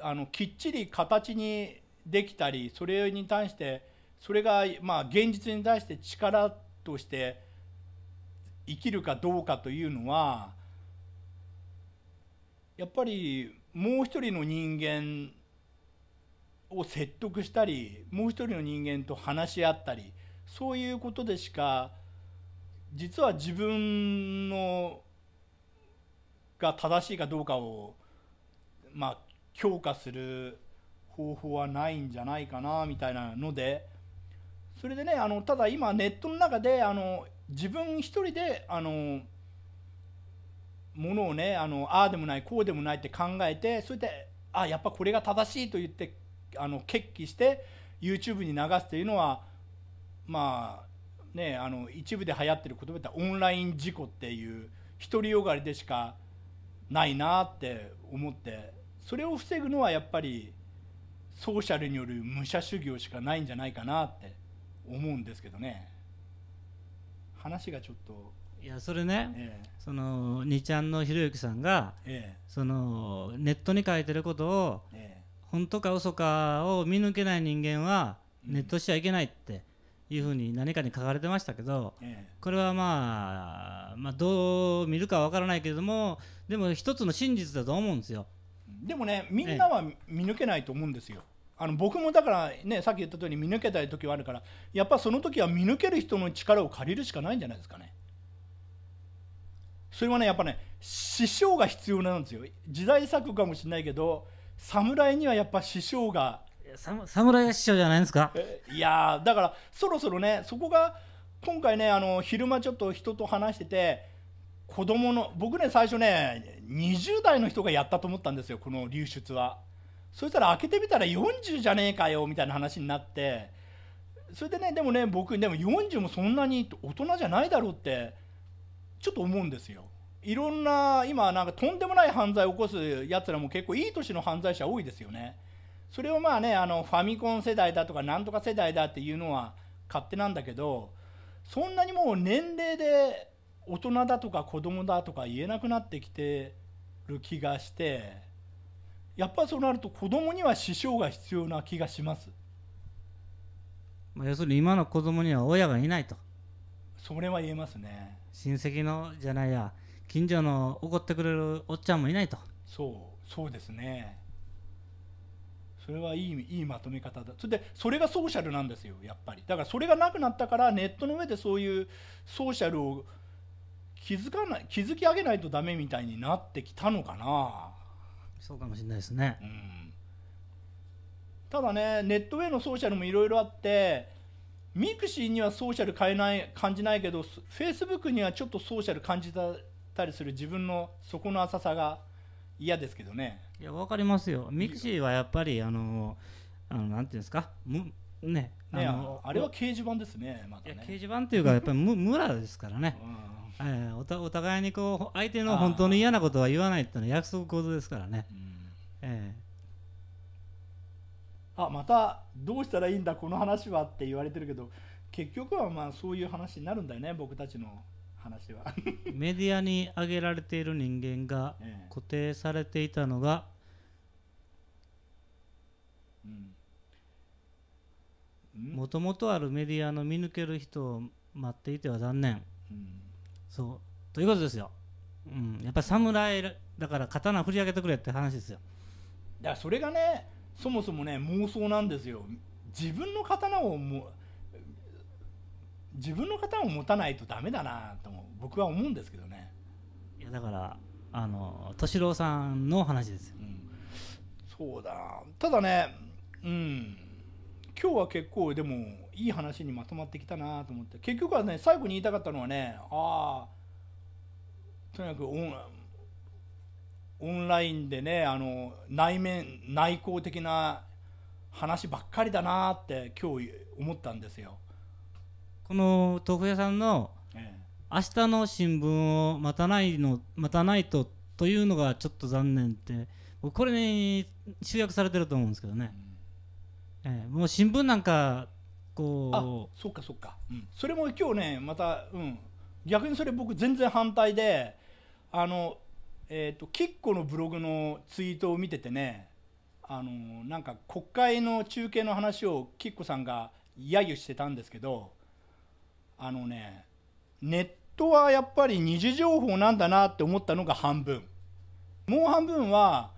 あのきっちり形にできたりそれに対してそれがまあ現実に対して力として生きるかどうかというのはやっぱりもう一人の人間を説得したりもう一人の人間と話し合ったりそういうことでしか実は自分のが正しいかどうかを、まあ、強化する方法はないんじゃないかなみたいなのでそれでねあのただ今ネットの中であの自分一人であのものをねあのああでもないこうでもないって考えてそれであやっぱこれが正しいと言ってあの決起して YouTube に流すというのはまあねあの一部で流行ってる言葉っらオンライン事故っていう独りよがりでしかないなって思ってそれを防ぐのはやっぱりソーシャルによる武者修行しかないんじゃないかなって思うんですけどね話がちょっといやそれね、ええ、その2ちゃんのひろゆきさんが、え、そのネットに書いてることを、本当か嘘かを見抜けない人間はネットしちゃいけないって、いうふうに何かに書かれてましたけど、これはまあ、まあ、どう見るかわからないけれどもでも一つの真実だと思うんですよでもねみんなは見抜けないと思うんですよ、あの僕もだからねさっき言った通り見抜けたい時はあるからやっぱその時は見抜ける人の力を借りるしかないんじゃないですかねそれはねやっぱね師匠が必要なんですよ時代作かもしれないけど侍にはやっぱ師匠が侍師匠じゃないですかいやだからそろそろねそこが今回ねあの昼間ちょっと人と話してて子供の僕ね最初ね20代の人がやったと思ったんですよこの流出はそしたら開けてみたら40じゃねえかよみたいな話になってそれでねでもね僕でも40もそんなに大人じゃないだろうってちょっと思うんですよいろんな今なんかとんでもない犯罪を起こすやつらも結構いい年の犯罪者多いですよねそれをまあねあのファミコン世代だとかなんとか世代だっていうのは勝手なんだけどそんなにもう年齢で大人だとか子供だとか言えなくなってきてる気がしてやっぱりそうなると子供には師匠が必要な気がします。まあ、要するに今の子供には親がいないとそれは言えますね親戚のじゃないや近所の怒ってくれるおっちゃんもいないとそうそうですねそれはいいいいまとめ方だそれでそれがソーシャルなんですよやっぱりだからそれがなくなったからネットの上でそういうソーシャルを気づかない気づき上げないとダメみたいになってきたのかなそうかもしれないですね、うん、ただねネット上のソーシャルもいろいろあってミクシーにはソーシャル変えない感じないけどフェイスブックにはちょっとソーシャル感じたりする自分の底の浅さが嫌ですけどねいや分かりますよミクシーはやっぱりあのあのなんていうんですかむねねああれは掲示板ですね,、ま、ね掲示板っていうかやっぱりむ村ですからね、うん、えー、おたお互いにこう相手の本当に嫌なことは言わないっていうのは約束事ですからね、うん、えー、あまたどうしたらいいんだこの話はって言われてるけど結局はまあそういう話になるんだよね僕たちの話は [LAUGHS] メディアに挙げられている人間が固定されていたのがもともとあるメディアの見抜ける人を待っていては残念、うん、そうということですよ、うん、やっぱり侍だから刀振り上げてくれって話ですよだからそれがねそもそもね妄想なんですよ自分の刀をも自分の刀を持たないとダメだなと僕は思うんですけどねいやだからあの敏郎さんの話ですよ、うん、そうだただねうん今日は結構でもいい話にまとまってきたなと思って結局はね最後に言いたかったのはねああとにかくオンラインでねあの内面内向的な話ばっかりだなって今日思ったんですよこの豆腐屋さんの、え明日の新聞を待たないの待たないとというのがちょっと残念ってこれに集約されてると思うんですけどね。うんえー、もう新聞なんかこうあそっかそっか、うん、それも今日ねまた、うん、逆にそれ僕全然反対であのえっ、ー、とキッコのブログのツイートを見ててねあのなんか国会の中継の話をキッコさんが揶揄してたんですけどあのねネットはやっぱり二次情報なんだなって思ったのが半分もう半分は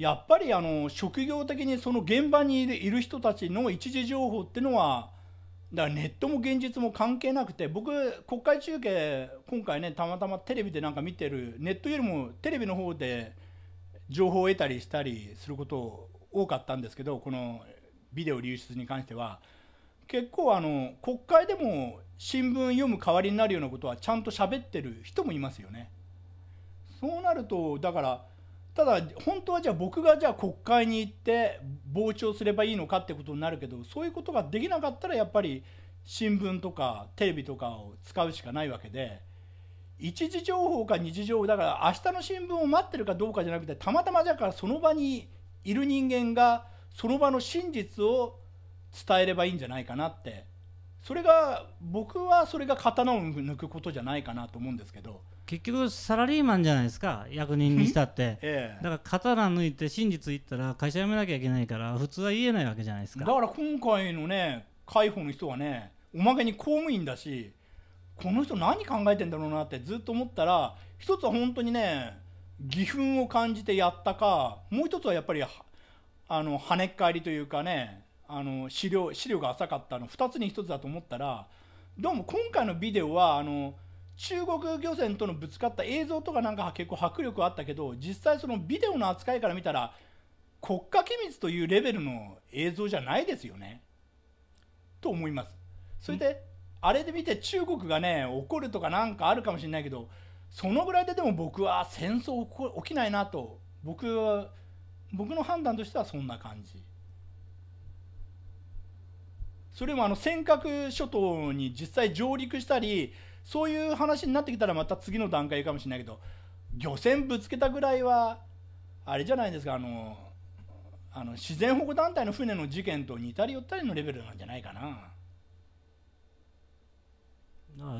やっぱりあの職業的にその現場にいる人たちの一時情報ってのはだからネットも現実も関係なくて僕国会中継今回ねたまたまテレビでなんか見てるネットよりもテレビの方で情報を得たりしたりすること多かったんですけどこのビデオ流出に関しては結構あの国会でも新聞読む代わりになるようなことはちゃんと喋ってる人もいますよね。そうなるとだからただ本当はじゃあ僕がじゃあ国会に行って傍聴すればいいのかってことになるけどそういうことができなかったらやっぱり新聞とかテレビとかを使うしかないわけで一時情報か二次情報だから明日の新聞を待ってるかどうかじゃなくてたまたまだからその場にいる人間がその場の真実を伝えればいいんじゃないかなってそれが僕はそれが刀を抜くことじゃないかなと思うんですけど。結局サラリーマンじゃないですか役人にしたって、[LAUGHS] だから刀抜いて真実言ったら会社辞めなきゃいけないから普通は言えないわけじゃないですかだから今回のね海保の人はねおまけに公務員だしこの人何考えてんだろうなってずっと思ったら一つは本当にね義憤を感じてやったかもう一つはやっぱりあの跳ね返りというかねあの資料資料が浅かったの2つに1つだと思ったらどうも今回のビデオはあの。中国漁船とのぶつかった映像とかなんか結構迫力あったけど実際そのビデオの扱いから見たら国家機密というレベルの映像じゃないですよねと思いますそれであれで見て中国がね怒るとかなんかあるかもしれないけどそのぐらいででも僕は戦争起きないなと僕僕の判断としてはそんな感じそれもあの尖閣諸島に実際上陸したりそういう話になってきたらまた次の段階かもしれないけど漁船ぶつけたぐらいはあれじゃないですかあのあの自然保護団体の船の事件と似たり寄ったりのレベルなんじゃないかな。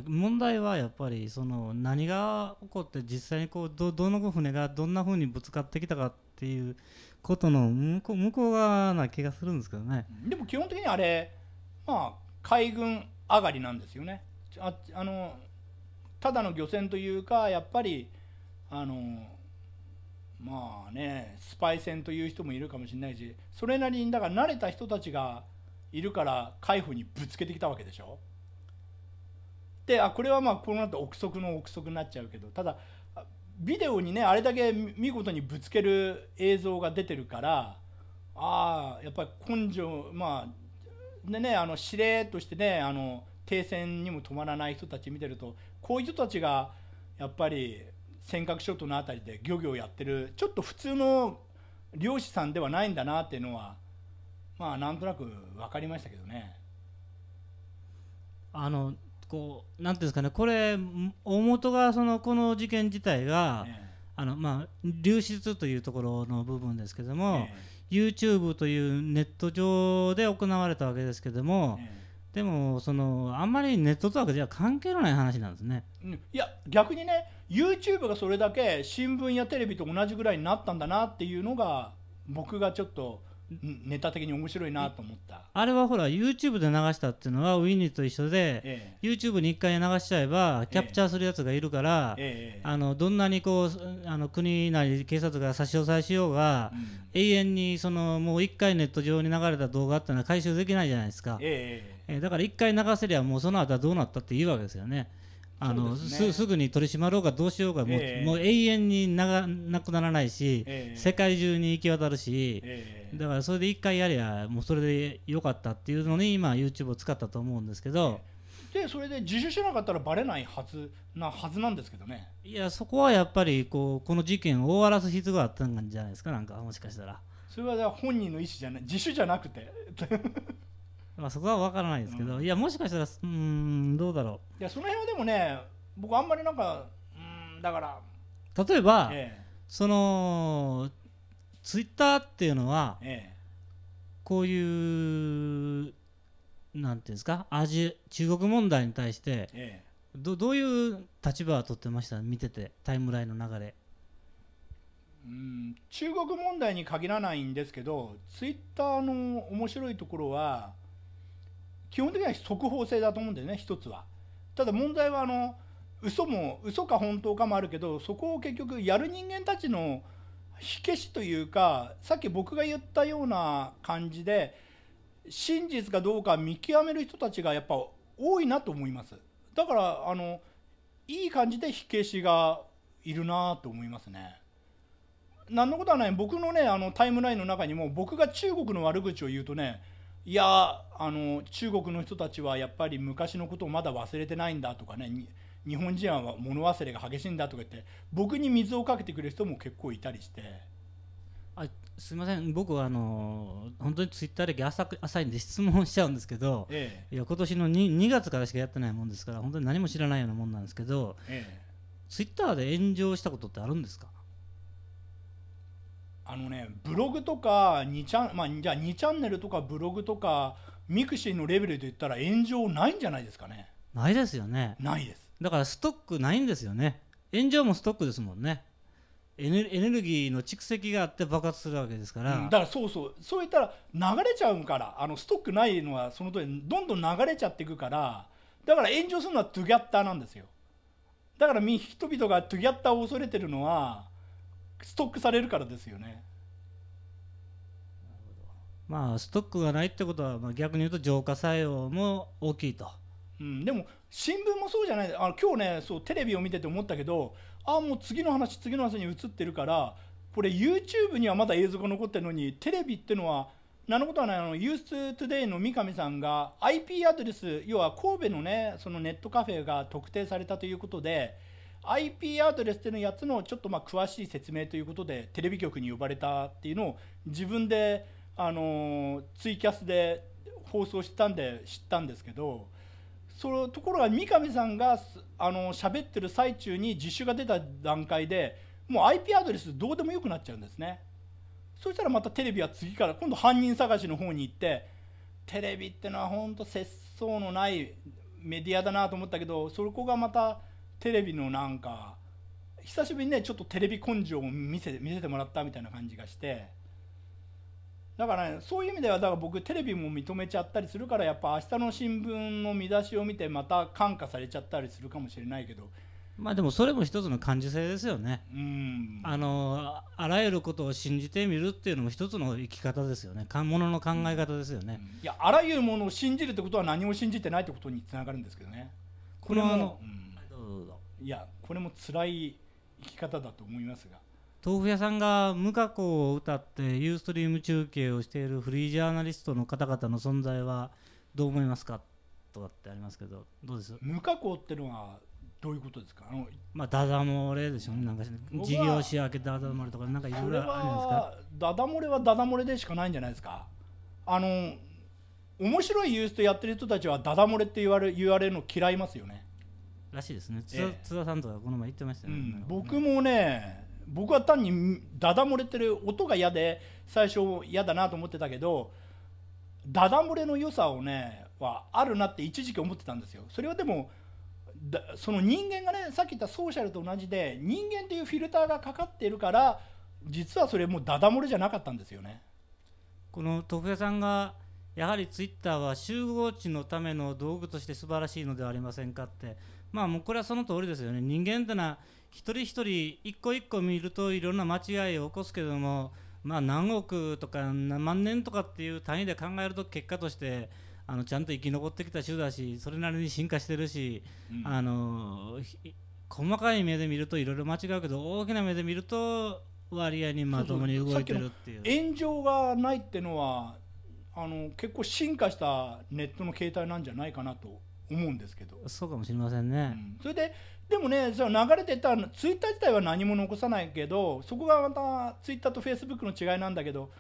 問題はやっぱりその何が起こって実際にこうどどの船がどんなふうにぶつかってきたかっていうことの向こう向こう側な気がするんですけどねでも基本的にあれまあ海軍上がりなんですよねああのただの漁船というかやっぱりあのまあねスパイ船という人もいるかもしれないしそれなりにだから慣れた人たちがいるから海保にぶつけてきたわけでしょ。であこれはまあこの後憶測の憶測になっちゃうけどただビデオにねあれだけ見事にぶつける映像が出てるからああやっぱり根性まあでねあの指令としてねあの停戦にも止まらない人たち見てるとこういう人たちがやっぱり尖閣諸島の辺りで漁業をやってるちょっと普通の漁師さんではないんだなっていうのはまあなんとなく分かりましたけどね。あのこうなんていうんですかねこれ大元がそのこの事件自体が、ええ、あのまあ、流出というところの部分ですけども、ええ、YouTube というネット上で行われたわけですけども、えでもそのあんまりネットとはじゃ関係のない話なんですね、うん、いや逆にね YouTube がそれだけ新聞やテレビと同じぐらいになったんだなっていうのが僕がちょっとネタ的に面白いなと思ったあれはほら YouTube で流したっていうのはウィニーと一緒で、ええ、YouTube に1回流しちゃえばキャプチャーするやつがいるから、ええ、あのどんなにこうあの国なり警察が差し押さえしようが、うん、永遠にそのもう1回ネット上に流れた動画っていうのは回収できないじゃないですか。えええー、だから1回流せりゃもうその後はどうなったっていうわけですよね。あの、ね、すすぐに取り締まろうかどうしようがもうえー、もう永遠にななくならないし、えー、世界中に行き渡るし、えー、だからそれで1回やりゃもうそれでよかったっていうのに今 YouTube を使ったと思うんですけど。でそれで自首しなかったらばれないはずなはずなんですけどねいやそこはやっぱりこうこの事件を終わらす必要があったんじゃないですかなんかもしかしたらそれは本人の意思じゃない自首じゃなくてまあ、そこは分からないですけど、うん、いやもしかしたらうんどうだろういやその辺はでもね僕あんまりなんかうんだから例えば、ええ、そのツイッターっていうのは、ええ、こういうなんていうんですかアジ中国問題に対して、ええ、どどういう立場を取ってました見ててタイムラインの流れうん中国問題に限らないんですけどツイッターの面白いところは基本的には速報性だと思うんだよね一つは。ただ問題はあの嘘も嘘か本当かもあるけどそこを結局やる人間たちの火消しというかさっき僕が言ったような感じで真実かどうか見極める人たちがやっぱ多いなと思いますだからあのいい感じで火消しがいるなと思いますね何のことはない僕のねあのタイムラインの中にも僕が中国の悪口を言うとねいやあの中国の人たちはやっぱり昔のことをまだ忘れてないんだとかね日本人は物忘れが激しいんだとか言って僕に水をかけてくれる人も結構いたりしてあすみません僕はあの本当にツイッターで浅浅いんで質問しちゃうんですけど、ええ、いや今年の 2, 2月からしかやってないもんですから本当に何も知らないようなもんなんですけど、ええ、ツイッターで炎上したことってあるんですかあのねブログとか2チャン、まあ、じゃあ2チャンネルとかブログとかミクシーのレベルで言ったら炎上ないんじゃないですかねないですよねないですだからストックないんですよね炎上もストックですもんねエネルギーの蓄積があって爆発するわけですから、うん、だからそうそうそういったら流れちゃうからあのストックないのはその通りどんどん流れちゃっていくからだから炎上するのはトゥギャッターなんですよだから人々がトゥギャッターを恐れてるのはストックされるからですよね。まあ、ストックがないってことは、まあ、逆に言うと浄化作用も大きいと、うん、でも新聞もそうじゃないあの今日ねそうテレビを見てて思ったけどああもう次の話次の話に移ってるからこれ YouTube にはまだ映像が残ってるのにテレビってのは何のことはないあのユーストゥデイの三上さんが IP アドレス要は神戸のねそのネットカフェが特定されたということで。IP アドレスでのやつのちょっとまあ詳しい説明ということでテレビ局に呼ばれたっていうのを自分で、あのツイキャスで放送したんで知ったんですけどそのところが三上さんがあの喋ってる最中に自首が出た段階でもう IP アドレスどうでもよくなっちゃうんですねそしたらまたテレビは次から今度犯人探しの方に行ってテレビってのは本当節操のないメディアだなと思ったけどそこがまたテレビのなんか久しぶりにねちょっとテレビ根性を見せ見せてもらったみたいな感じがしてだから、ね、そういう意味ではだから僕テレビも認めちゃったりするからやっぱ明日の新聞の見出しを見てまた感化されちゃったりするかもしれないけどまあでもそれも一つの感受性ですよねうんあのあらゆることを信じてみるっていうのも一つの生き方ですよねものの考え方ですよね、うん、いやあらゆるものを信じるってことは何も信じてないってことにつながるんですけどねこれはあの、うんいやこれも辛い生き方だと思いますが豆腐屋さんが無加工を歌ってユーストリーム中継をしているフリージャーナリストの方々の存在はどう思いますかとかってありますけどどうです無加工ってのはどういうことですかあのまあダダ漏れでしょなんか事業仕分けダダ漏れとかなんかいろいろあるんですかダダ漏れはダダ漏れでしかないんじゃないですかあの面白いユーストやってる人たちはダダ漏れって言われ言われるの嫌いますよねらしいですね津田ええ、津田さんとかこの前言ってましたねうん、僕もね僕は単にダダ漏れてる音が嫌で最初嫌だなと思ってたけどダダ漏れの良さをねはあるなって一時期思ってたんですよそれはでもだその人間がねさっき言ったソーシャルと同じで人間っていうフィルターがかかっているから実はそれもうダダ漏れじゃなかったんですよねこの徳谷さんがやはりツイッターは集合値のための道具として素晴らしいのではありませんかってまあもうこれはその通りですよね人間ってのは一人一人一個一個見るといろんな間違いを起こすけどもまあ何億とか何万年とかっていう単位で考えると結果としてあのちゃんと生き残ってきた種だしそれなりに進化してるし、うん、あの細かい目で見るといろいろ間違うけど大きな目で見ると割合にまともに動いてるっていう炎上がないっていうのはあの結構進化したネットの形態なんじゃないかなと思うんですけどそうかもしれませんね、うん、それででもねその流れてたツイッター自体は何も残さないけどそこがまたツイッターとフェイスブックの違いなんだけど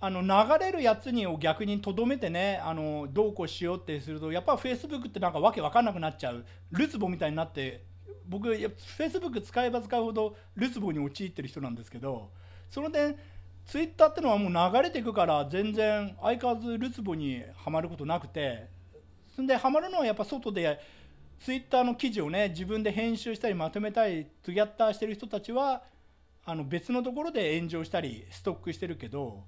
あの流れるやつにを逆にとどめてねあのどうこうしようってするとやっぱフェイスブックってなんかわけわかんなくなっちゃうるつぼみたいになって僕フェイスブック使えば使うほどるつぼに陥ってる人なんですけどその点ツイッターってのはもう流れていくから全然相変わらずるつぼにはまることなくてんでハマるのはやっぱ外でツイッターの記事をね自分で編集したりまとめたりツギャッターしてる人たちはあの別のところで炎上したりストックしてるけど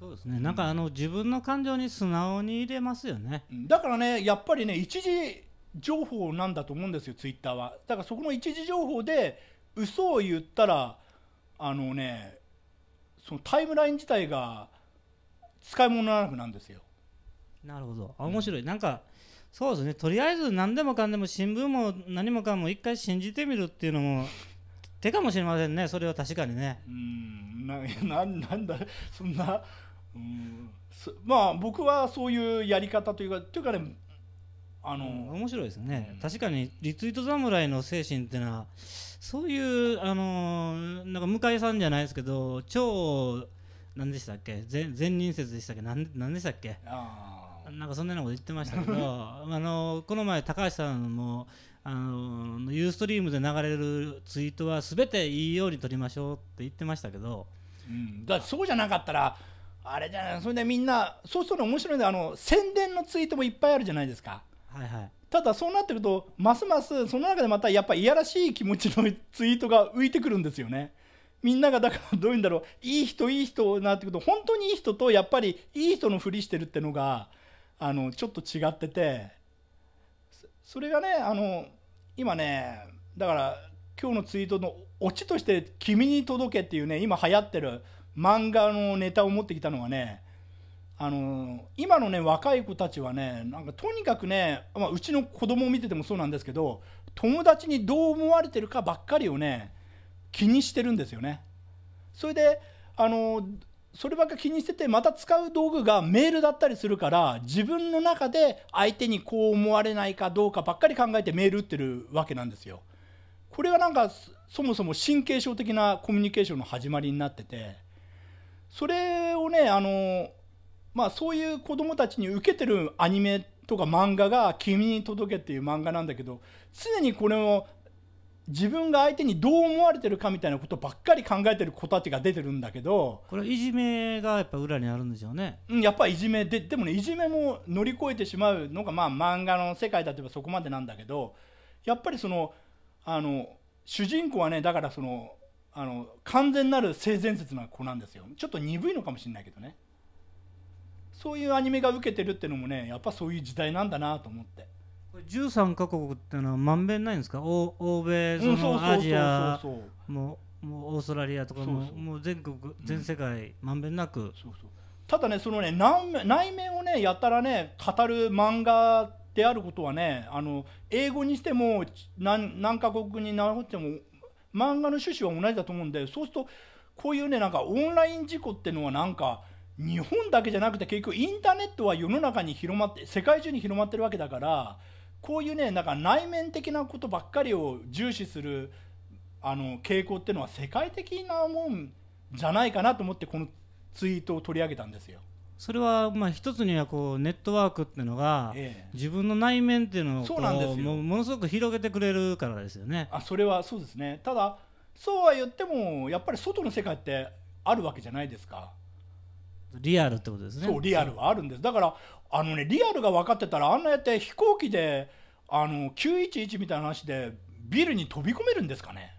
そうですねなんかあの自分の感情に素直に入れますよねだからねやっぱりね一時情報なんだと思うんですよツイッターはだからそこの一時情報で嘘を言ったらあのねそのタイムライン自体が使い物ならなくなるんですよなるほどあ面白い、うん、なんかそうですねとりあえず何でもかんでも新聞も何もかも一回信じてみるっていうのも手かもしれませんねそれは確かにねうんな [LAUGHS] ななんだそんなうんまあ僕はそういうやり方というかというかねあの、うん、面白いですね、うん、確かにリツイート侍の精神っていうのはそういうあのー、なんか向井さんじゃないですけど超何でしたっけ前前任説でしたっけ何何でしたっけああなんかそんなようなこと言ってましたけど [LAUGHS] あのこの前高橋さんもあのユーストリームで流れるツイートはすべていいように撮りましょうって言ってましたけど、うん、だそうじゃなかったらあれじゃないそれでみんなそうすると面白いのであの宣伝のツイートもいっぱいあるじゃないですか。はいはい、ただそうなってるとますますその中でまたやっぱいやらしい気持ちのツイートが浮いてくるんですよね。みんながだからどういうんだろういい人いい人なってくると本当にいい人とやっぱりいい人のふりしてるってのが。あのちょっと違っててそれがねあの今ねだから今日のツイートのオチとして「君に届け」っていうね今流行ってる漫画のネタを持ってきたのはねあの今のね若い子たちはねなんかとにかくね、まあ、うちの子供を見ててもそうなんですけど友達にどう思われてるかばっかりをね気にしてるんですよね。それであのそればっか気にしててまた使う道具がメールだったりするから自分の中で相手にこう思われないかどうかばっかり考えてメール打ってるわけなんですよ。これはなんかそもそも神経症的なコミュニケーションの始まりになっててそれをねあのまあそういう子供たちに受けてるアニメとか漫画が「君に届け」っていう漫画なんだけど常にこれを自分が相手にどう思われてるかみたいなことばっかり考えてる子たちが出てるんだけどこれいじめがやっぱ裏にあるんですよね、うん、やっぱいじめででもねいじめも乗り越えてしまうのがまあ漫画の世界だといえばそこまでなんだけどやっぱりそのあの主人公はねだからそのあの完全なる性善説な子なんですよちょっと鈍いのかもしれないけどねそういうアニメが受けてるっていうのもねやっぱそういう時代なんだなと思って。13か国ってのはまんべんないんですか欧欧米そのアジアももうオーストラリアとかももう全国全世界まんべんなく、うん、そうそうただねそのね内面をねやたらね語る漫画であることはねあの英語にしても何何カ国になっても漫画の趣旨は同じだと思うんでそうするとこういうねなんかオンライン事故ってのはなんか日本だけじゃなくて結局インターネットは世の中に広まって世界中に広まってるわけだからこういうねなんか内面的なことばっかりを重視するあの傾向っていうのは世界的なもんじゃないかなと思ってこのツイートを取り上げたんですよ。それはまあ一つにはこうネットワークっていうのが自分の内面っていうのをこうものすごく広げてくれるからですよね。あそれはそうですねただそうは言ってもやっぱり外の世界ってあるわけじゃないですか。リアルってことですねそうリアルはあるんですだからあのねリアルが分かってたらあんなやって飛行機であの911みたいな話でビルに飛び込めるんですかね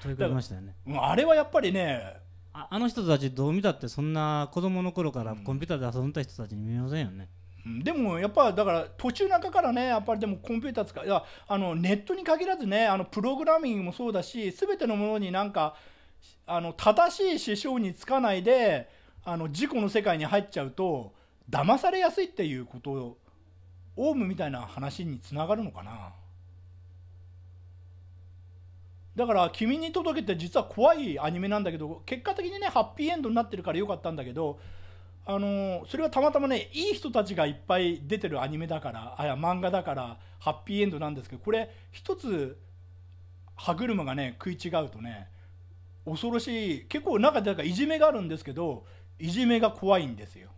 飛び込みましたよねあれはやっぱりねああの人たちどう見たってそんな子供の頃からコンピューターで遊んだ人たちに見えませんよね、うん、でもやっぱだから途中中からねやっぱりでもコンピューター使ういやあのネットに限らずねあのプログラミングもそうだし全てのものになんかあの正しい師匠につかないであの事故の世界に入っちゃうと騙されやすいっていうことオウムみたいな話につながるのかなだから「君に届け」て実は怖いアニメなんだけど結果的にねハッピーエンドになってるからよかったんだけどあのそれはたまたまねいい人たちがいっぱい出てるアニメだからあや漫画だからハッピーエンドなんですけどこれ一つ歯車がね食い違うとね恐ろしい結構中でんかいじめがあるんですけどいじめが怖いんですよ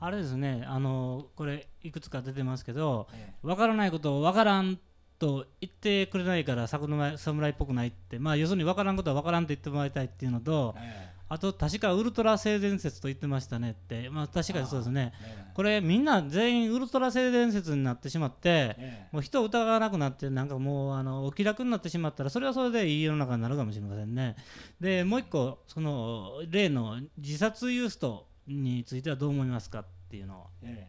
あれですねあのこれいくつか出てますけど、ええ、分からないことを分からんと言ってくれないから侍っぽくないってまあ要するに分からんことは分からんと言ってもらいたいっていうのと、え、あと確かウルトラ性伝説と言ってましたねってまあ確かにそうですねこれみんな全員ウルトラ性伝説になってしまってもう人を疑わなくなってなんかもうあのお気楽になってしまったらそれはそれでいい世の中になるかもしれませんねでもう一個その例の自殺ユースとについてはどう思いますかっていうのは、え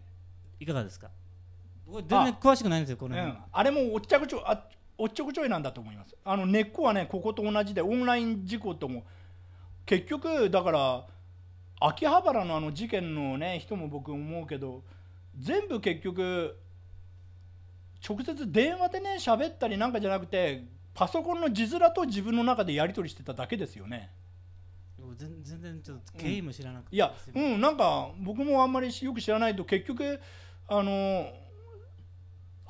え、いかがですか僕全然詳しくないんですよこの、うん、あれもおっちゃくちょあおっちょくちょいなんだと思いますあの根っこはねここと同じでオンライン事故とも結局だから秋葉原のあの事件のね人も僕思うけど全部結局直接電話でね喋ったりなんかじゃなくてパソコンの字面と自分の中でやり取りしてただけですよね。全然ちょっと経緯も知らなくて、いやうんなんか僕もあんまりよく知らないと結局あの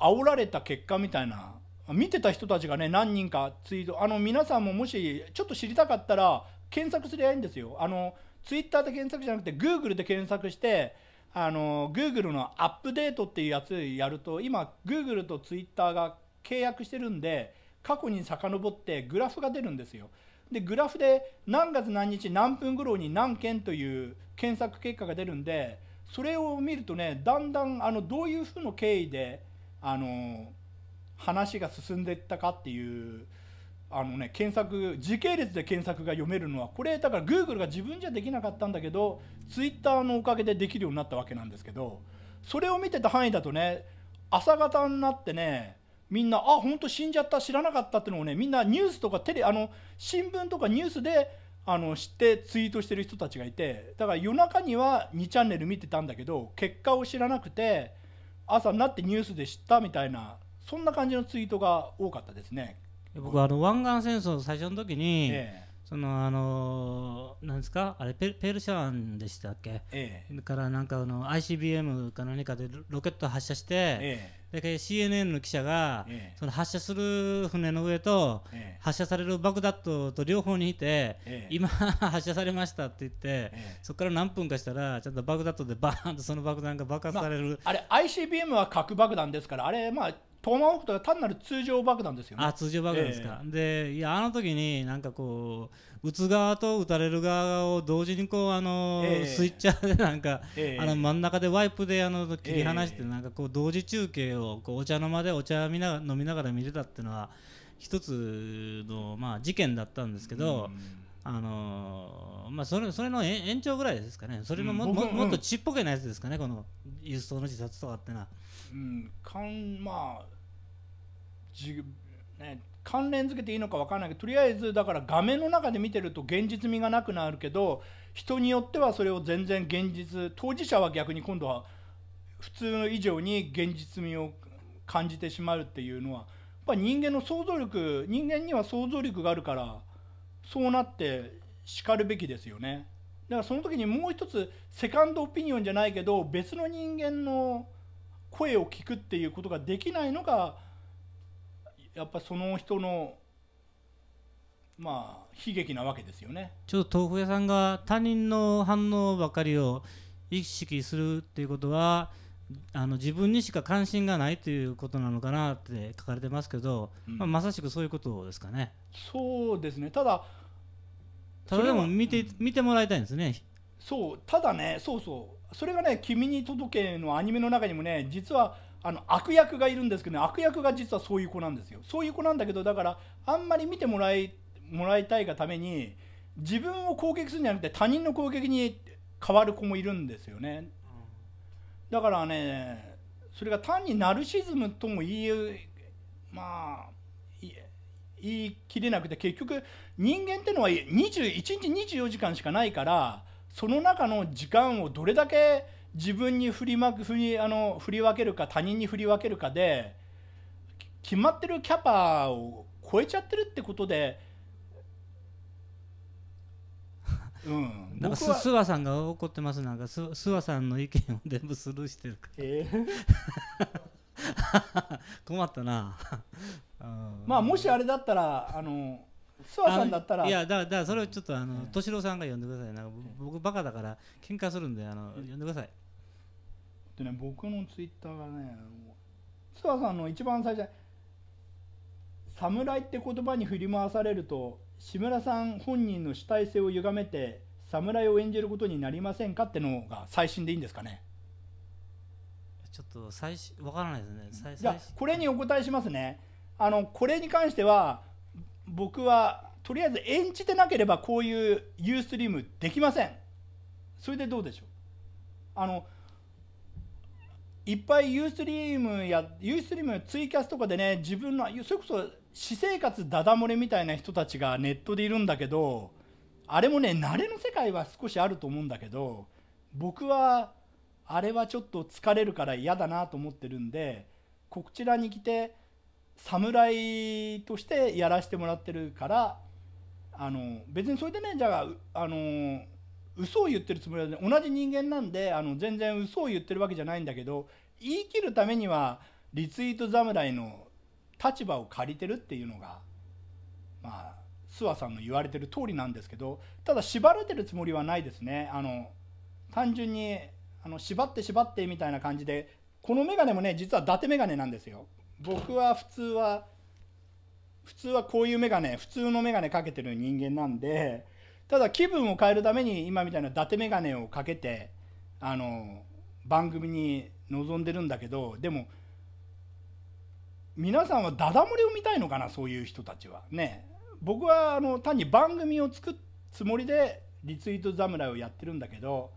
煽られた結果みたいな見てた人たちがね何人かツイートあの皆さんももしちょっと知りたかったら検索すりゃいいんですよあのツイッターで検索じゃなくてグーグルで検索してあのグーグルのアップデートっていうやつやると今グーグルとツイッターが契約してるんで過去に遡ってグラフが出るんですよでグラフで何月何日何分頃に何件という検索結果が出るんでそれを見るとねだんだんあのどういうふうな経緯であの話が進んでいったかっていうあのね検索時系列で検索が読めるのはこれだから Google が自分じゃできなかったんだけど Twitter のおかげでできるようになったわけなんですけどそれを見てた範囲だとね朝方になってねみんなあ本当死んじゃった知らなかったっていうのをねみんなニュースとかテレあの新聞とかニュースであの知ってツイートしてる人たちがいてだから夜中には2チャンネル見てたんだけど結果を知らなくて朝になってニュースで知ったみたいなそんな感じのツイートが多かったですね僕あの湾岸戦争最初の時に、ええ、そのあのなんですかあれペペルシャンでしたっけ、ええ、からなんかあの ICBM か何かでロケット発射して、ええだけ CNN の記者が、ええ、その発射する船の上と、え、発射されるバグダッドと両方にいて、今、[LAUGHS] 発射されましたって言って、そこから何分かしたら、ちょっとバグダッドでバーンとその爆弾が爆発される、まあ、あれ、ICBM は核爆弾ですから、あれ、まあ、トマホークとは単なる通常爆弾ですよね。あ通常爆弾ですか、でいやあの時になんかこう打つ側と打たれる側を同時にこうあの、スイッチャーでなんか、あの真ん中でワイプであの切り離してなんかこう同時中継をこうお茶の間でお茶見な飲みながら見れたっていうのは一つのまあ事件だったんですけど、あのー、まあ、それそれの延長ぐらいですかね、それのもうん、ももっとちっぽけなやつですかね、この輸送の自殺とかってな。うん、かんまあじ、ね、関連付けていいのか分からないけどとりあえずだから画面の中で見てると現実味がなくなるけど人によってはそれを全然現実当事者は逆に今度は普通以上に現実味を感じてしまうっていうのはやっぱり人間の想像力人間には想像力があるからそうなってしかるべきですよね。だからその時にもう一つセカンドオピニオンじゃないけど別の人間の声を聞くっていうことができないのがやっぱその人のまあ悲劇なわけですよねちょっと豆腐屋さんが他人の反応ばかりを意識するっていうことはあの自分にしか関心がないということなのかなって書かれてますけど、うん、まあ、まさしくそういうことですかね。そうですねただただでも見てうん、見てもらいたいんですね。そうただねそうそうそれがね「君に届け」のアニメの中にもね実はあの悪役がいるんですけどね悪役が実はそういう子なんですよそういう子なんだけどだからあんまり見てもらいもらいたいがために自分を攻撃するんじゃなくて他人の攻撃に変わる子もいるんですよねだからねそれが単にナルシズムとも言えまあ言い切れなくて結局人間ってのは21日24時間しかないからその中の時間をどれだけ自分に振りまく振りあの振り分けるか他人に振り分けるかで決まってるキャパを超えちゃってるってことで。[LAUGHS] うん、なんか諏訪さんが怒ってますなんか諏訪さんの意見を全部スルーしてるから、えー、[LAUGHS] 困ったな [LAUGHS] まあもしあれだったらあの諏訪さんだったらいやだからそれをちょっとあの敏郎、さんが呼んでくださいなんか僕バカだから喧嘩するんであの呼んでくださいでね僕のツイッターがね諏訪さんの一番最初「侍」って言葉に振り回されると志村さん本人の主体性を歪めて侍を演じることになりませんかってのが最新でいいんですかねちょっと最新わからないですねじゃこれにお答えしますねあのこれに関しては僕はとりあえず演じてなければこういうユーストリームできませんそれでどうでしょうあのいっぱいユーストリームやユーストリームツイキャスとかでね自分のそれこそ私生活ダダ漏れみたいな人たちがネットでいるんだけどあれもね慣れの世界は少しあると思うんだけど僕はあれはちょっと疲れるから嫌だなと思ってるんでこちらに来て侍としてやらせてもらってるからあの別にそれでねじゃああの嘘を言ってるつもりは、ね、同じ人間なんであの全然嘘を言ってるわけじゃないんだけど言い切るためにはリツイート侍の立場を借りてるっていうのがまあ諏訪さんの言われてる通りなんですけどただ縛られてるつもりはないですねあの単純にあの縛って縛ってみたいな感じでこの眼鏡もね実は伊達眼鏡なんですよ僕は普通は普通はこういう眼鏡普通の眼鏡かけてる人間なんでただ気分を変えるために今みたいな伊達眼鏡をかけてあの番組に臨んでるんだけどでも皆さんはダダ漏れを見たいのかなそういう人たちはね僕はあの単に番組を作るつもりでリツイート侍をやってるんだけど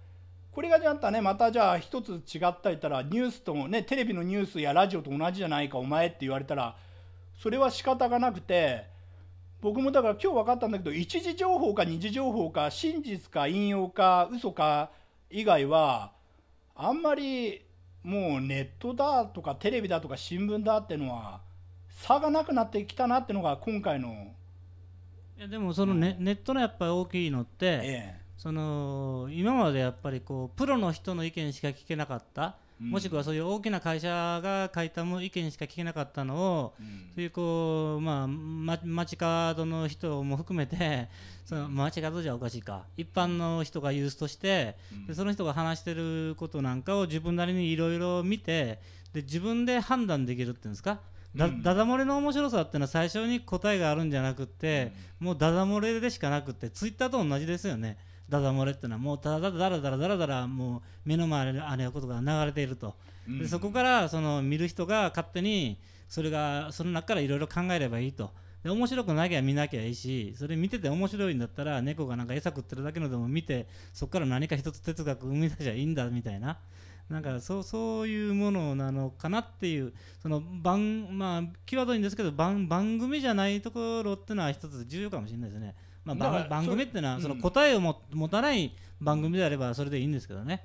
これがじゃあねまたじゃあ一つ違ったったらニュースとねテレビのニュースやラジオと同じじゃないかお前って言われたらそれは仕方がなくて。僕もだから今日分かったんだけど一次情報か二次情報か真実か引用か嘘か以外はあんまりもうネットだとかテレビだとか新聞だってのは差がなくなってきたなってのが今回のいやでもそのネ,、ネットのやっぱり大きいのって、ええ、その今までやっぱりこうプロの人の意見しか聞けなかったもしくはそういう大きな会社が書いた意見しか聞けなかったのを、そういうこう、まあ、街角の人も含めてその街角じゃおかしいか一般の人がユースとして、でその人が話してることなんかを自分なりにいろいろ見てで自分で判断できるっていうんですか。だ、だダダ漏れの面白さっていうのは最初に答えがあるんじゃなくて、うん、もうダダ漏れでしかなくてツイッターと同じですよね、ダダ漏れっていうのはもうただただだらだらだらだらもう目の前にあれことが流れていると、うん、でそこからその見る人が勝手にそれがその中からいろいろ考えればいいと。で面白くなきゃ見なきゃいいしそれ見てて面白いんだったら猫がなんか餌食ってるだけのでも見てそこから何か一つ哲学生み出しゃいいんだみたいななんかそうそういうものなのかなっていうその番まあ際どいんですけど番番組じゃないところっていうのは一つ重要かもしれないですね。まあ、番組っていうのはその答えをも、持たない番組であればそれでいいんですけどね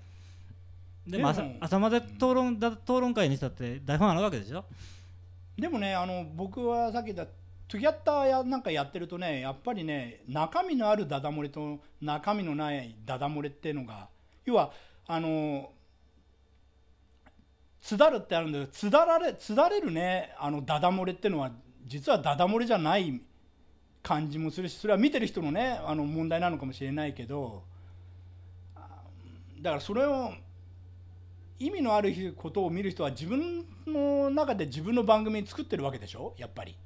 でも朝まで討論だ討論会にしたって台本あるわけでしょでもねあの僕はさっき言ったトゥギャッターやなんかやってるとねやっぱりね中身のあるダダ漏れと中身のないダダ漏れっていうのが要はあのつだるってあるんだけどつだられつだれるねあのダダ漏れっていうのは実はダダ漏れじゃない感じもするしそれは見てる人のねあの問題なのかもしれないけどだからそれを意味のあることを見る人は自分の中で自分の番組作ってるわけでしょやっぱり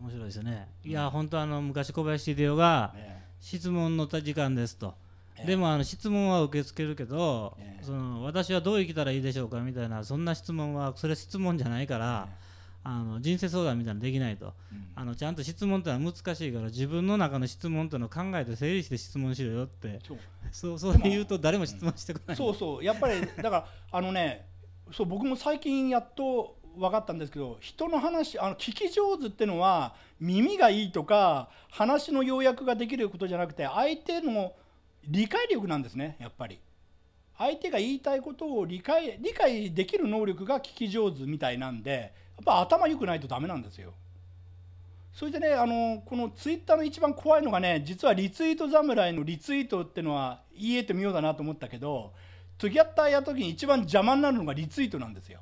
面白いですね、いや、本当あの昔小林秀夫が、質問の時間ですと、でもあの質問は受け付けるけど、その私はどう生きたらいいでしょうかみたいなそんな質問はそれ質問じゃないから、あの人生相談みたいなのできないと、うん、あのちゃんと質問ってのは難しいから自分の中の質問というのを考えて整理して質問しろよってそう [LAUGHS] そう言うと誰も質問してこない、うん、そうそうやっぱりだからあのねそう僕も最近やっと分かったんですけど人の話あの聞き上手ってのは耳がいいとか話の要約ができることじゃなくて相手の理解力なんですねやっぱり。相手が言いたいことを理解理解できる能力が聞き上手みたいなんでっぱ頭良くないとダメなんですよそれでねあのこのツイッターの一番怖いのがね実はリツイート侍のリツイートってのは言えてみようだなと思ったけどトギャッターやったに一番邪魔になるのがリツイートなんですよ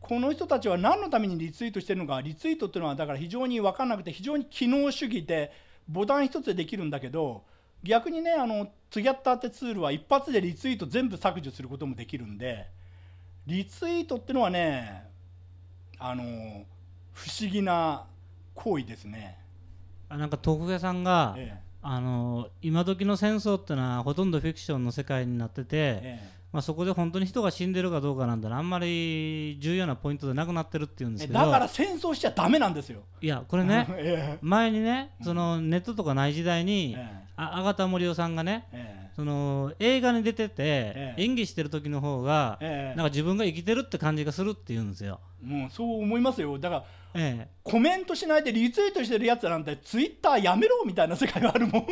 この人たちは何のためにリツイートしてるのかリツイートっていうのはだから非常に分かんなくて非常に機能主義でボタン一つでできるんだけど逆にねあのツギャッターってツールは一発でリツイート全部削除することもできるんでリツイートってのはねあの不思議な行為ですねあなんか徳毛さんが、ええ、あの今時の戦争ってのはほとんどフィクションの世界になってて、えまあ、そこで本当に人が死んでるかどうかなんだあんまり重要なポイントでなくなってるっていうんですけどだから戦争しちゃだめなんですよいやこれね、前にねそのネットとかない時代に、えあ阿賀田森夫さんがね、えその映画に出てて、演技してる時の方が、なんか自分が生きてるって感じがするって言うんですよもうそう思いますよだから、コメントしないでリツイートしてるやつなんてツイッターやめろみたいな世界があるもん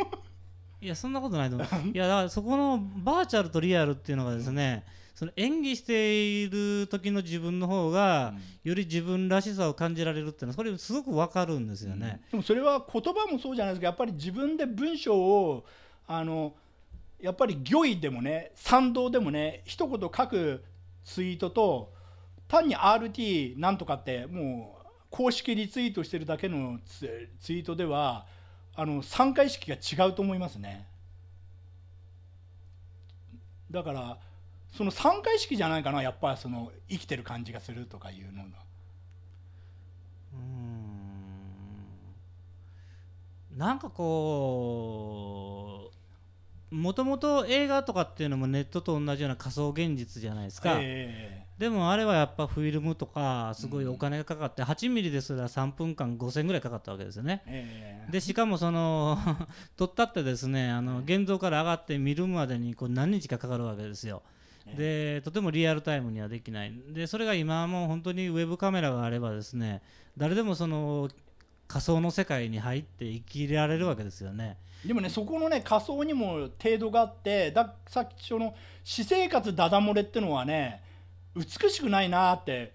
いやそんなことないと思う [LAUGHS] いやだそこのバーチャルとリアルっていうのがですね、その演技している時の自分の方が、より自分らしさを感じられるっていうのはそれすごくわかるんですよね、うん、でもそれは言葉もそうじゃないですか、やっぱり自分で文章をあのやっぱり魚意でもね賛同でもね一言書くツイートと単に RT なんとかってもう公式リツイートしてるだけのツイートではあの参加意識が違うと思いますねだからその参加意識じゃないかなやっぱその生きてる感じがするとかいうのがうんなんかこうもともと映画とかっていうのもネットと同じような仮想現実じゃないですか、えー、でもあれはやっぱフィルムとかすごいお金がかかって8ミリですら3分間5000ぐらいかかったわけですよね、えー、でしかもその撮 [LAUGHS] ったってですねあの現像から上がって見るまでにこう何日かかかるわけですよでとてもリアルタイムにはできないでそれが今はもう本当にウェブカメラがあればですね誰でもその仮想の世界に入って生きられるわけですよね。でもねそこのね仮想にも程度があってださっきその私生活ダダ漏れってのはね美しくないなって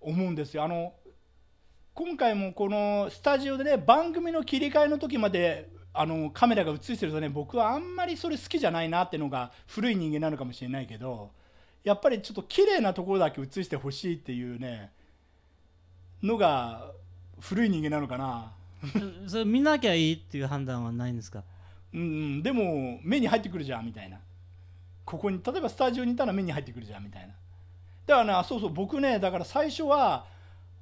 思うんですよあの今回もこのスタジオでね番組の切り替えの時まであのカメラが映してるとね僕はあんまりそれ好きじゃないなってのが古い人間なのかもしれないけどやっぱりちょっと綺麗なところだけ映してほしいっていうねのが古い人間なのかなそれ見なきゃいいっていう判断はないんですかうん、でも目に入ってくるじゃんみたいなここに例えばスタジオにいたら目に入ってくるじゃんみたいなだからねそうそう僕ねだから最初は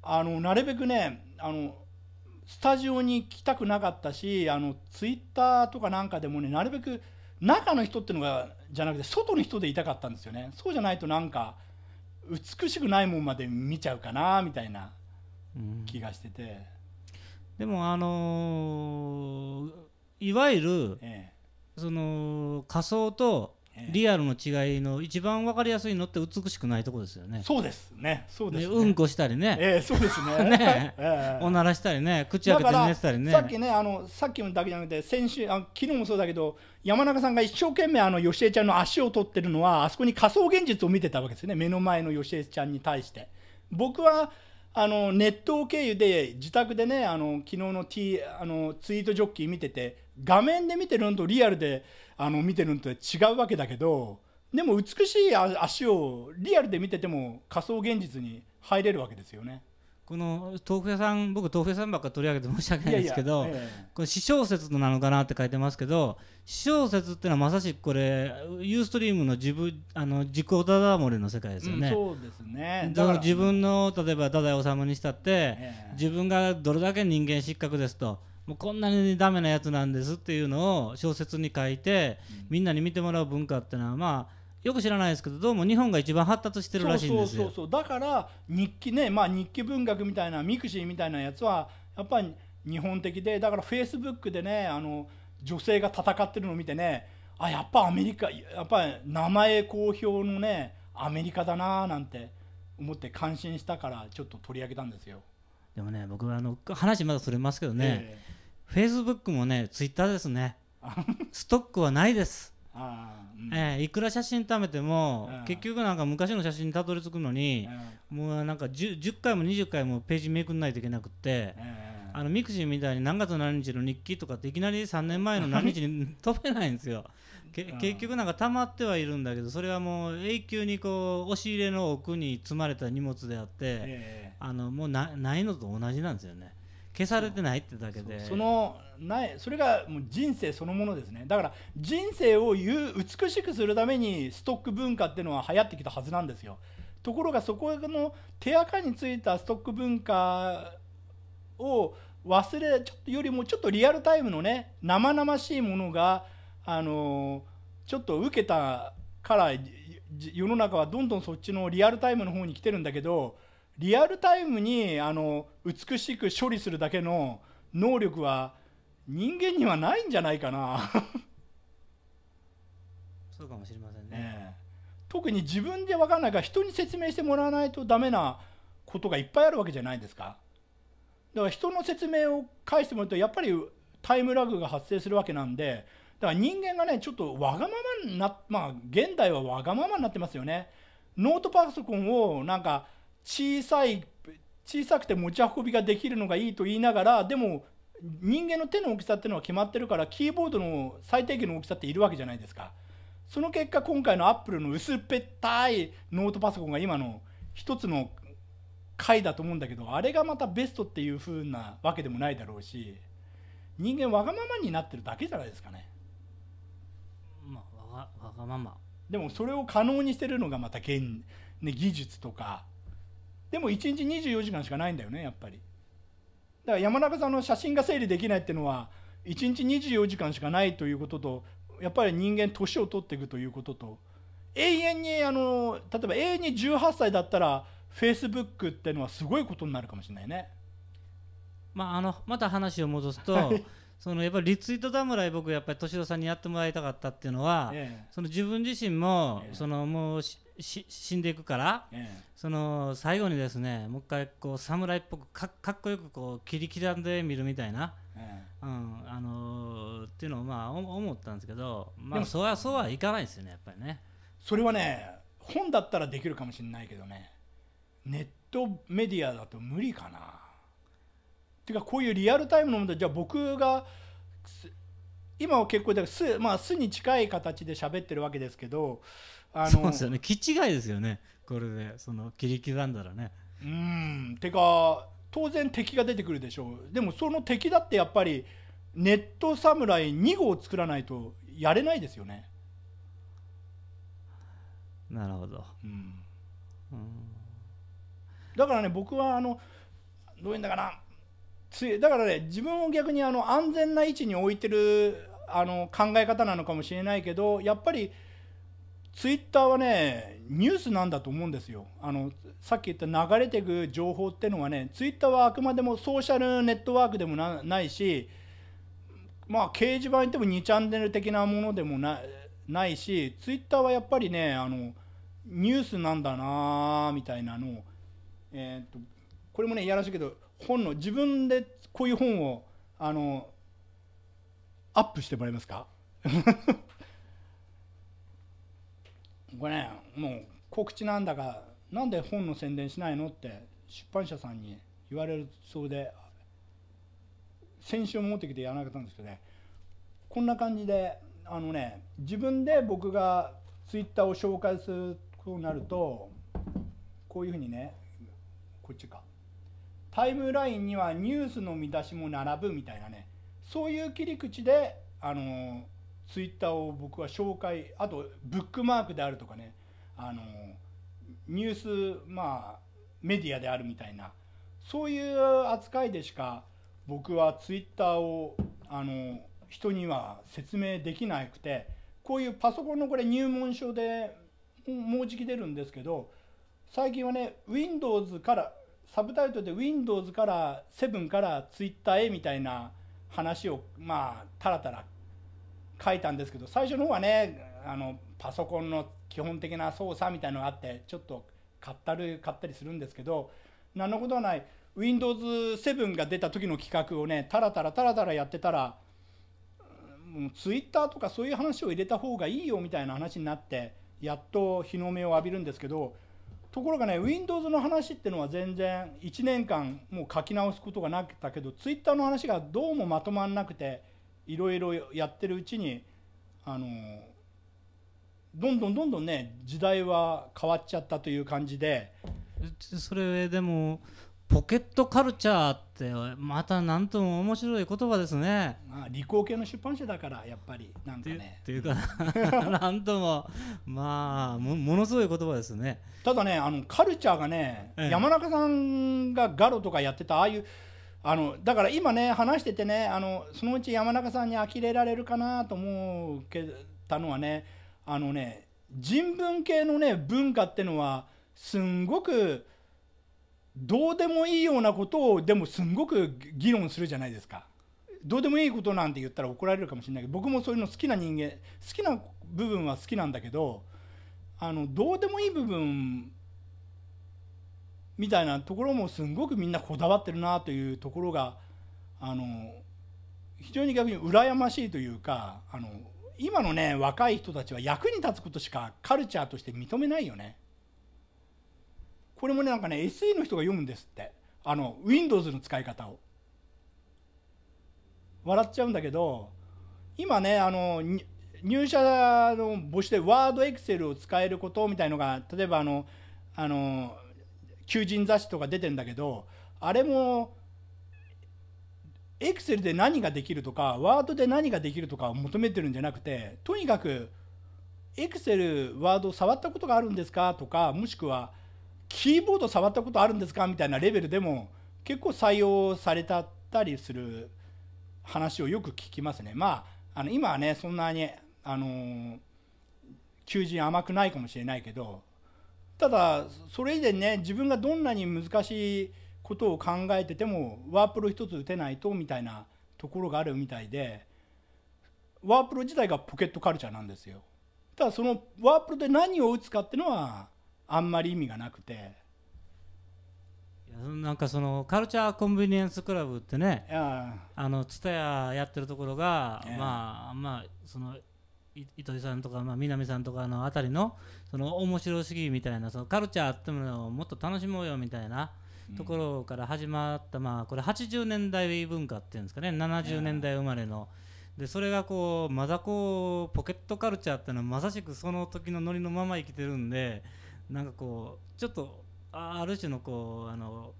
あのなるべくねあのスタジオに来たくなかったしあのツイッターとかなんかでもねなるべく中の人っていうのがじゃなくて外の人でいたかったんですよねそうじゃないとなんか美しくないもんまで見ちゃうかなみたいな気がしてて、うん、でもあのー、いわゆる、ええ、その仮装とリアルの違いの一番分かりやすいのって美しくないとこですよね。そうですね。そうですね。うんこしたりね。えー、そうですね。[LAUGHS] ね、えー、おならしたりね、口開けて寝てたりね。さっきね、あのさっきのだけじゃなくて先週あ昨日もそうだけど、山中さんが一生懸命あの吉江ちゃんの足を取ってるのはあそこに仮想現実を見てたわけですね。目の前の吉江ちゃんに対して。僕はあのネット経由で自宅でね、あの昨日の T あのツイートジョッキー見てて、画面で見てるのとリアルで。あの見てるのと違うわけだけどでも美しい足をリアルで見てても仮想現実に入れるわけですよね。この豆腐屋さん僕豆腐屋さんばっか取り上げて申し訳ないですけどこれ私小説なのかなって書いてますけど私小説っていうのはまさしくこれユーストリームの自分あの自己だだ漏れの世界ですよね、うん、そうですねだから自分の例えば太宰治にしたって、自分がどれだけ人間失格ですと。もうこんなにダメなやつなんですっていうのを小説に書いて、みんなに見てもらう文化っていうのはまあよく知らないですけどどうも日本が一番発達してるらしいんですよそうそうそうだから日記ね、まあ、日記文学みたいなミクシーみたいなやつはやっぱり日本的でだからフェイスブックでねあの女性が戦ってるのを見てねあやっぱアメリカやっぱり名前公表のねアメリカだなーなんて思って感心したからちょっと取り上げたんですよでもね僕はあの話まだそれますけどね、えーフェイスブックもねツイッターですねストックはないですあ、うん、えー、いくら写真貯めても、結局なんか昔の写真にたどり着くのに、もうなんか 10, 10, 回も20回もページめくんないといけなくて、あのミクシーみたいに何月何日の日記とかっていきなり3年前の何日に [LAUGHS] 飛べないんですよ。結局なんか溜まってはいるんだけどそれはもう永久にこう押し入れの奥に積まれた荷物であって、あのもうないのと同じなんですよね。消されてないってだけでそのないそれがもう人生そのものですねだから人生を美しくするためにストック文化っていうのは流行ってきたはずなんですよところがそこの手垢についたストック文化を忘れちょっとよりもちょっとリアルタイムのね生々しいものがあのちょっと受けたから世の中はどんどんそっちのリアルタイムの方に来てるんだけどリアルタイムにあの美しく処理するだけの能力は人間にはないんじゃないかな [LAUGHS] そうかもしれませんね、ね、特に自分で分かんないから人に説明してもらわないとダメなことがいっぱいあるわけじゃないですかだから人の説明を返してもらうとやっぱりタイムラグが発生するわけなんでだから人間がねちょっとわがままなまあ現代はわがままになってますよねノートパソコンをなんか小さい小さくて持ち運びができるのがいいと言いながらでも人間の手の大きさっていうのは決まってるからキーボードの最低限の大きさっているわけじゃないですかその結果今回のアップルの薄っぺったいノートパソコンが今の一つの回だと思うんだけどあれがまたベストっていう風なわけでもないだろうし人間わがままになってるだけじゃないですかねまあわがままでもそれを可能にしてるのがまた現、ね、技術とかでも1日24時間しかないんだよねやっぱりだから山中さんの写真が整理できないっていうのは1日24時間しかないということとやっぱり人間年を取っていくということと永遠にあの例えば永遠に18歳だったらフェイスブックっていうのはすごいことになるかもしれないね。まあ、あのまた話を戻すと、はい、そのやっぱりリツイート侍僕やっぱり敏郎さんにやってもらいたかったっていうのは、ええ、その自分自身も、え、そのもうし死んでいくから、ええ、その最後にですねもう一回こう侍っぽくかっこよくこう切り刻んでみるみたいな、え、うんあのー、っていうのをまあ思ったんですけど、まあ、そうはそうはいかないですよねやっぱりね。それはね本だったらできるかもしれないけどねネットメディアだと無理かな。っていうかこういうリアルタイムの問題じゃあ僕が今は結構だからす、まあ、巣に近い形で喋ってるわけですけどあのそうですよね気違いですよねこれでその切り刻んだらねうんてか当然敵が出てくるでしょうでもその敵だってやっぱりネット侍2号を作らないとやれないですよねなるほど、うん、うん、だからね僕はあのどういうんだかなだからね自分を逆にあの安全な位置に置いてるあの考え方なのかもしれないけどやっぱりツイッターはねニュースなんだと思うんですよあのさっき言った流れていく情報っていうのはねツイッターはあくまでもソーシャルネットワークでもないしまあ掲示板っても2チャンネル的なものでもないしツイッターはやっぱりねあのニュースなんだなみたいなのえーと、とこれもねいやらしいけど本の自分でこういう本をあのアップしてもらえますか [LAUGHS] これねもう告知なんだがなんで本の宣伝しないのって出版社さんに言われるそうで先週持ってきてやらなかったんですけどねこんな感じであのね自分で僕がツイッターを紹介するとなるとこういうふうにねこっちかタイムラインにはニュースの見出しも並ぶみたいなねそういう切り口であのーツイッターを僕は紹介あとブックマークであるとかねあのニュースまあメディアであるみたいなそういう扱いでしか僕はツイッターをあの人には説明できなくてこういうパソコンのこれ入門書でもうじき出るんですけど最近はね Windows からサブタイトルで Windows から7から Twitter へみたいな話をまあたらたら書いたんですけど最初の方はねあのパソコンの基本的な操作みたいのがあってちょっと買ったり買ったりするんですけど何のことはない Windows7 が出た時の企画をねタラタラタラタラやってたらもう Twitter とかそういう話を入れた方がいいよみたいな話になってやっと日の目を浴びるんですけどところがね Windows の話ってのは全然1年間もう書き直すことがなかったけど Twitter の話がどうもまとまらなくて。いろいろやってるうちにあのどんどんどんどんね時代は変わっちゃったという感じでそれでもポケットカルチャーってまた何とも面白い言葉ですね、まあ、理工系の出版社だからやっぱりなんかねっていうか何 [LAUGHS] ともまあもものすごい言葉ですねただねあのカルチャーがね、ええ、山中さんがガロとかやってたああいうあのだから今ね話しててねあのそのうち山中さんに呆れられるかなと思うけたのはねあのね人文系のね文化ってのはすんごくどうでもいいようなことをでもすんごく議論するじゃないですか。どうでもいいことなんて言ったら怒られるかもしれないけど僕もそういうの好きな人間好きな部分は好きなんだけどあのどうでもいい部分みたいなところもすんごくみんなこだわってるなというところがあの非常に逆に羨ましいというかあの今のね若い人たちは役に立つことしかカルチャーとして認めないよね。これもねなんかね SE の人が読むんですってあの Windows の使い方を。笑っちゃうんだけど今ねあの入社の募集でワードエクセルを使えることみたいのが例えばあのあの求人雑誌とか出てんだけどあれもエクセルで何ができるとかワードで何ができるとかを求めてるんじゃなくてとにかくエクセルワード触ったことがあるんですかとかもしくはキーボード触ったことあるんですかみたいなレベルでも結構採用されたたりする話をよく聞きますね。まあ、あの今はねそんなにあの求人甘くないかもしれないけどただそれ以前ね自分がどんなに難しいことを考えててもワープロ一つ打てないとみたいなところがあるみたいでワープロ自体がポケットカルチャーなんですよただそのワープロで何を打つかっていうのはあんまり意味がなくてなんかそのカルチャーコンビニエンスクラブってねあのツタヤやってるところが、まあまあその糸井さんとか、まあ、南さんとかのあたりのその面白すぎみたいなそのカルチャーってものをもっと楽しもうよみたいなところから始まった、うん、まあこれ80年代文化っていうんですかね70年代生まれの。でそれがこうまだこうポケットカルチャーっていうのはまさしくその時のノリのまま生きてるんでなんかこうちょっとある種のこうあの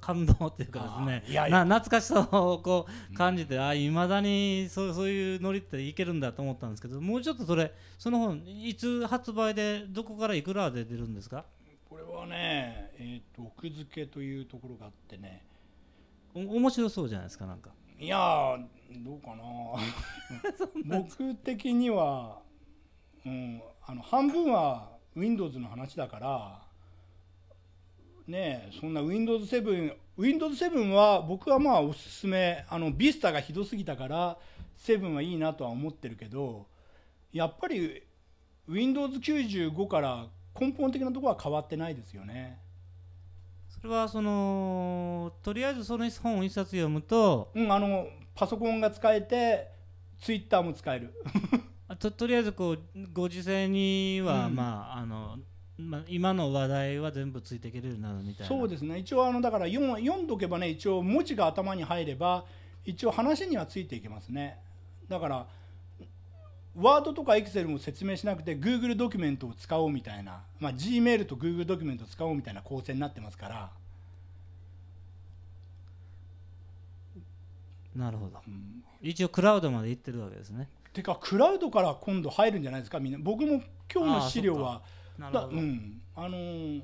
感動っていうかですねいやいや懐かしさをこう感じて、うん、あいまだにそうそういうノリっていけるんだと思ったんですけどもうちょっとそれその本いつ発売でどこからいくらで出るんですかこれはね、えーと、奥付けというところがあってね面白そうじゃないですかなんかいやどうかな [LAUGHS] 僕的には、うん、あの半分は Windows の話だからねそんな Windows7、Windows7 は僕はまあおすすめ、あの Vista がひどすぎたから、7はいいなとは思ってるけど、やっぱり Windows95 から根本的なところは変わってないですよね。それはそのとりあえずその本を一冊読むと、うん、あのパソコンが使えてツイッターも使える [LAUGHS] ととりあえずこうご時世には、うん、まああのまあ、今の話題は全部ついていけるようになるみたいなそうですね一応あのだから読読んどけばね一応文字が頭に入れば一応話にはついていけますねだからワードとかエクセルも説明しなくて Google ドキュメントを使おうみたいな、まあ、Gmail と Google ドキュメントを使おうみたいな構成になってますからなるほど、うん、一応クラウドまで行ってるわけですねてかクラウドから今度入るんじゃないですかみんな僕も今日の資料はなるほど、うん、あの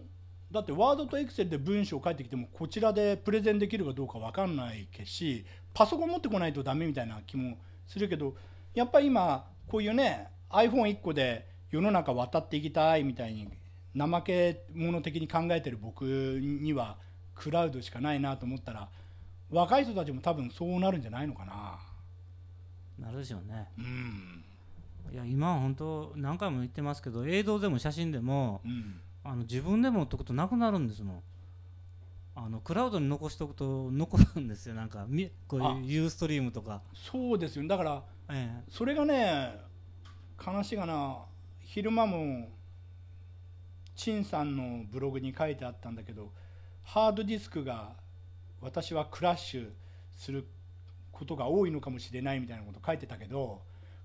だってワードとエクセルで文章を書いてきてもこちらでプレゼンできるかどうか分かんないけしパソコン持ってこないとダメみたいな気もするけどやっぱり今こういうね iPhone1 個で世の中渡っていきたいみたいに怠け者的に考えてる僕にはクラウドしかないなと思ったら若い人たちも多分そうなるんじゃないのかな。なるでしょうね。うんいや今は本当何回も言ってますけど映像でも写真でも、うん、あの自分でもっとくとなくなるんですもんあのクラウドに残しておくと残るんですよなんかこういうユーストリームとかそうですよだから、ええ、それがね悲しいがな昼間も陳さんのブログに書いてあったんだけどハードディスクが私はクラッシュすることが多いのかもしれないみたいなこと書いてたけど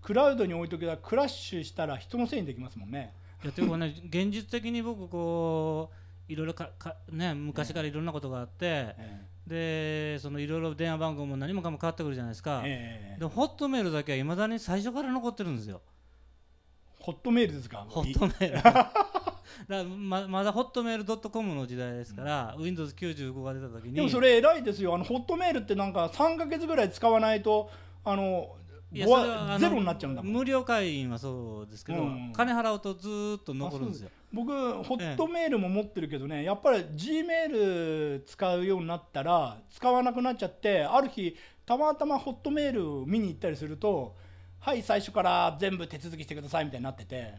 クラウドに置いとけばクラッシュしたら人のせいにできますもんね。いやというかね現実的に僕こういろいろかか、ね、昔からいろんなことがあって、ええ、でそのいろいろ電話番号も何もかも変わってくるじゃないですか、え、でホットメールだけはいまだに最初から残ってるんですよ。ホットメールですかホットメールだままだホットメールドットコムの時代ですから、うん、Windows95 が出た時にでもそれ偉いですよあのホットメールってなんか3か月ぐらい使わないとあのゼロになっちゃうんだもん無料会員はそうですけど、うん、金払うとずっと残るんですよ僕ホットメールも持ってるけどね、ええ、やっぱり G メール使うようになったら使わなくなっちゃってある日たまたまホットメールを見に行ったりするとはい最初から全部手続きしてくださいみたいになってて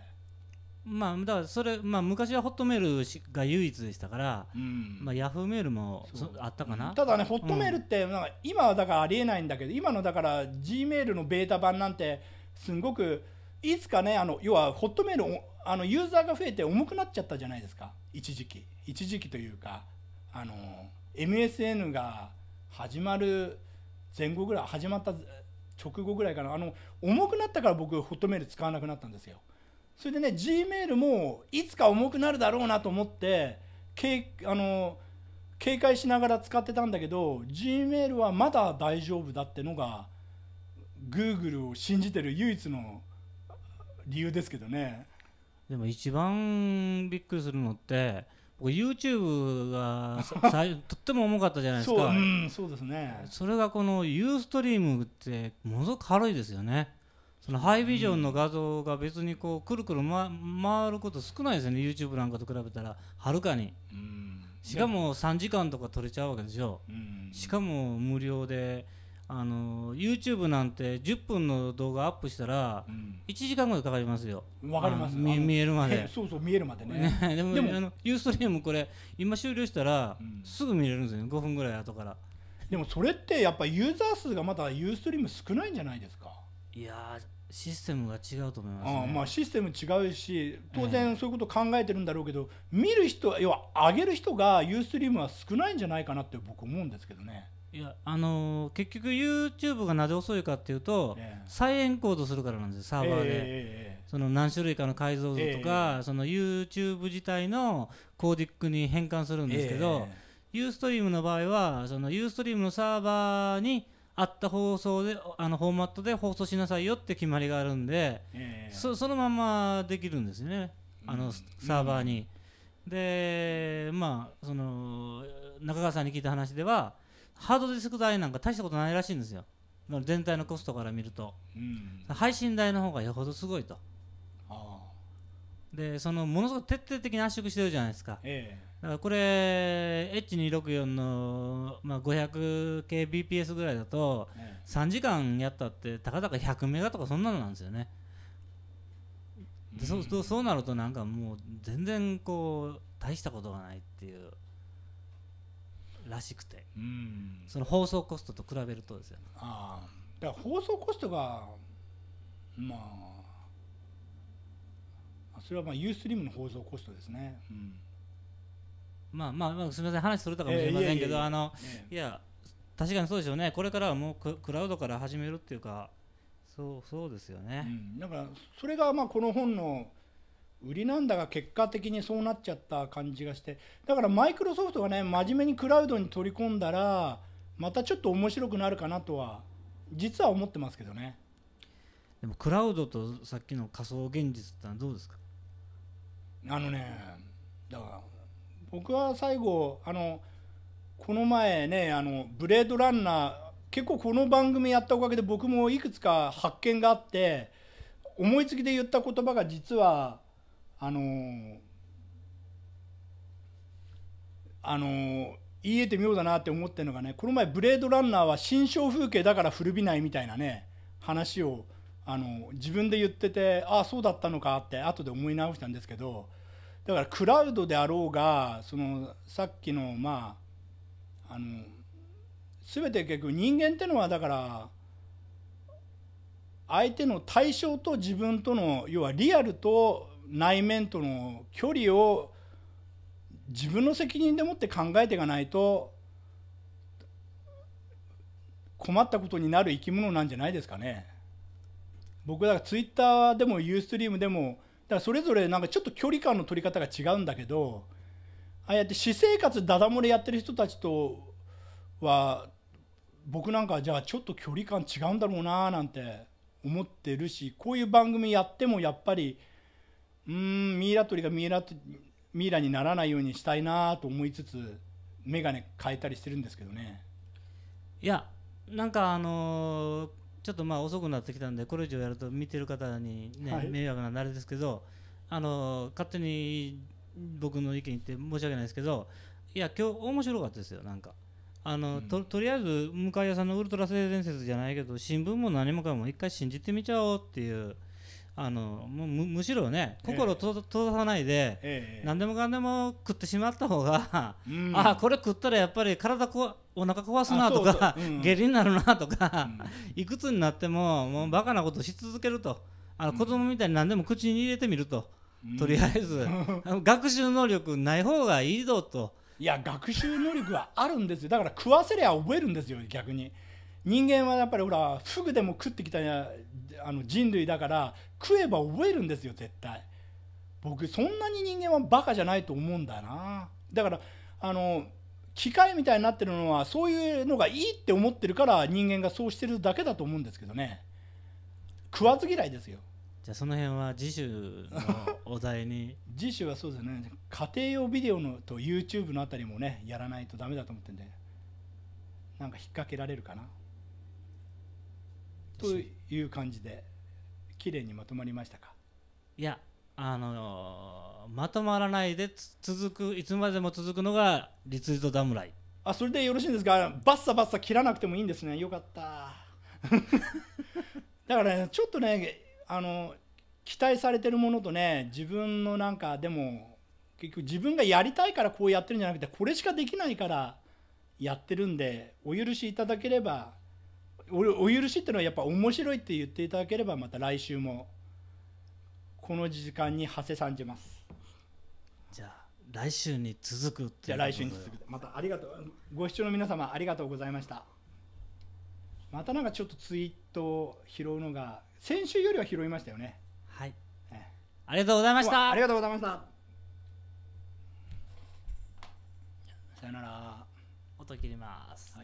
まあ、だからそれ、まあ、昔はホットメールが唯一でしたから、うん、まあ、ヤフーメールもあったかな、うん、ただね、ホットメールって、なんか今はだからありえないんだけど、今のだから、G メールのベータ版なんて、すごくいつかね、あの要はホットメールあの、ユーザーが増えて重くなっちゃったじゃないですか、一時期、一時期というか、あの MSN が始まる前後ぐらい、始まった直後ぐらいかな、あの重くなったから僕、ホットメール使わなくなったんですよ。それでね G メールもいつか重くなるだろうなと思ってけあの警戒しながら使ってたんだけど G メールはまだ大丈夫だってのが Google を信じてる唯一の理由ですけどねでも一番びっくりするのって僕 YouTube が [LAUGHS] とっても重かったじゃないですかそう,、うん、そうですねそれがこの Ustream ってものすごく軽いですよねそのハイビジョンの画像が別にこうくるくる、ま、回ること少ないですよね YouTube なんかと比べたらはるかに、しかも3時間とか撮れちゃうわけでしょ、しかも無料であの YouTube なんて10分の動画アップしたら1時間ぐらいかかりますよわかります見見えるまで [LAUGHS] そうそう見えるまでね [LAUGHS] でもでもあのユーストリームこれ今終了したら、すぐ見れるんですよね5分ぐらい後からでもそれってやっぱユーザー数がまだユーストリーム少ないんじゃないですかいやシステムが違うと思います、ね、あまあ、システム違うし当然そういうこと考えてるんだろうけど、えー、見る人要は上げる人がユーストリームは少ないんじゃないかなって僕思うんですけどね。いやあのー、結局 YouTube がなぜ遅いかっていうと、えー、再エンコードするからなんですサーバーで、えー、その何種類かの解像度とか、その YouTube 自体のコーディックに変換するんですけど、ユーストリームの場合はそのユーストリームのサーバーにあった放送であのフォーマットで放送しなさいよって決まりがあるんで、えー、そそのままできるんですよねあのサーバーに。でまあその中川さんに聞いた話ではハードディスク代なんか大したことないらしいんですよ全体のコストから見ると、うん、配信代の方がよほどすごいと。でそのものすごく徹底的に圧縮してるじゃないですか、えだからこれ H264 の、まあ、500 k BPS ぐらいだと、ね、3時間やったってたかだか100メガとかそんなのなんですよね。でそうそうなるとなんかもう全然こう大したことがないっていうらしくて、うん、その放送コストと比べるとですよ、ね、あだから放送コストがまあそれはまあユーストリームの放送コストですね、うんまあまあ、まあ、すみません話それたかもしれませんけど、あの、いや確かにそうでしょうねこれからはもうクラウドから始めるっていうかそうそうですよね、うん、だからそれがまあこの本の売りなんだが結果的にそうなっちゃった感じがしてだからマイクロソフトがね真面目にクラウドに取り込んだらまたちょっと面白くなるかなとは実は思ってますけどねでもクラウドとさっきの仮想現実ってのはどうですかあのねだから僕は最後あのこの前ねあのブレードランナー結構この番組やったおかげで僕もいくつか発見があって思いつきで言った言葉が実はあのあの言えて妙だなって思ってるのがねこの前「ブレードランナー」は新象風景だから古びないみたいなね話をあの自分で言っててああそうだったのかって後で思い直したんですけどだからクラウドであろうがそのさっきのまああの全て結局人間ってのはだから相手の対象と自分との要はリアルと内面との距離を自分の責任でもって考えていかないと困ったことになる生き物なんじゃないですかね。僕だからツイッターでもユーストリームでもだからそれぞれなんかちょっと距離感の取り方が違うんだけどああやって私生活ダダ漏れやってる人たちとは僕なんかじゃあちょっと距離感違うんだろうななんて思ってるしこういう番組やってもやっぱりうんミイラ取りがミイラミイラにならないようにしたいなと思いつつ眼鏡変えたりしてるんですけどね。いやなんかあのーちょっとまあ遅くなってきたんでこれ以上やると見てる方にね、迷惑な慣あれですけどあの勝手に僕の意見言って申し訳ないですけどいや今日面白かったですよなんかあの、うん、ととりあえず向谷さんのウルトラ性伝説じゃないけど新聞も何もかも一回信じてみちゃおうっていうあのむむしろね心閉ざさないで、えー、何でもかんでも食ってしまった方が、うん、あこれ食ったらやっぱり体こお腹壊すなとか、うん、下痢になるなとか、いくつになってももうバカなことし続けるとあの子供みたいに何でも口に入れてみると、とりあえず [LAUGHS] 学習能力ない方がいいぞと。いや学習能力はあるんですよだから食わせりゃ覚えるんですよ逆に人間はやっぱりほらフグでも食ってきたあの人類だから食えば覚えるんですよ絶対僕そんなに人間はバカじゃないと思うんだなだからあの機械みたいになってるのはそういうのがいいって思ってるから人間がそうしてるだけだと思うんですけどね食わず嫌いですよじゃあその辺は次週のお題に [LAUGHS] 次週はそうですね家庭用ビデオのと YouTube のあたりもねやらないとダメだと思ってんでなんか引っ掛けられるかなという感じで。綺麗にまとまりましたかいやあのー、まとまらないで続くいつまでも続くのがリツイート侍あそれでよろしいんですがバッサバッサ切らなくてもいいんですねよかった [LAUGHS] だから、ね、ちょっとねあの期待されてるものとね自分のなんかでも結局自分がやりたいからこうやってるんじゃなくてこれしかできないからやってるんでお許しいただければお許しっていうのはやっぱ面白いって言っていただければまた来週もこの時間に馳せさんじますじゃあ来週に続くじゃあ来週に続くまたありがとうご視聴の皆様ありがとうございましたまたなんかちょっとツイートを拾うのが先週よりは拾いましたよねはい、ね、ありがとうございましたありがとうございましたさよなら音切ります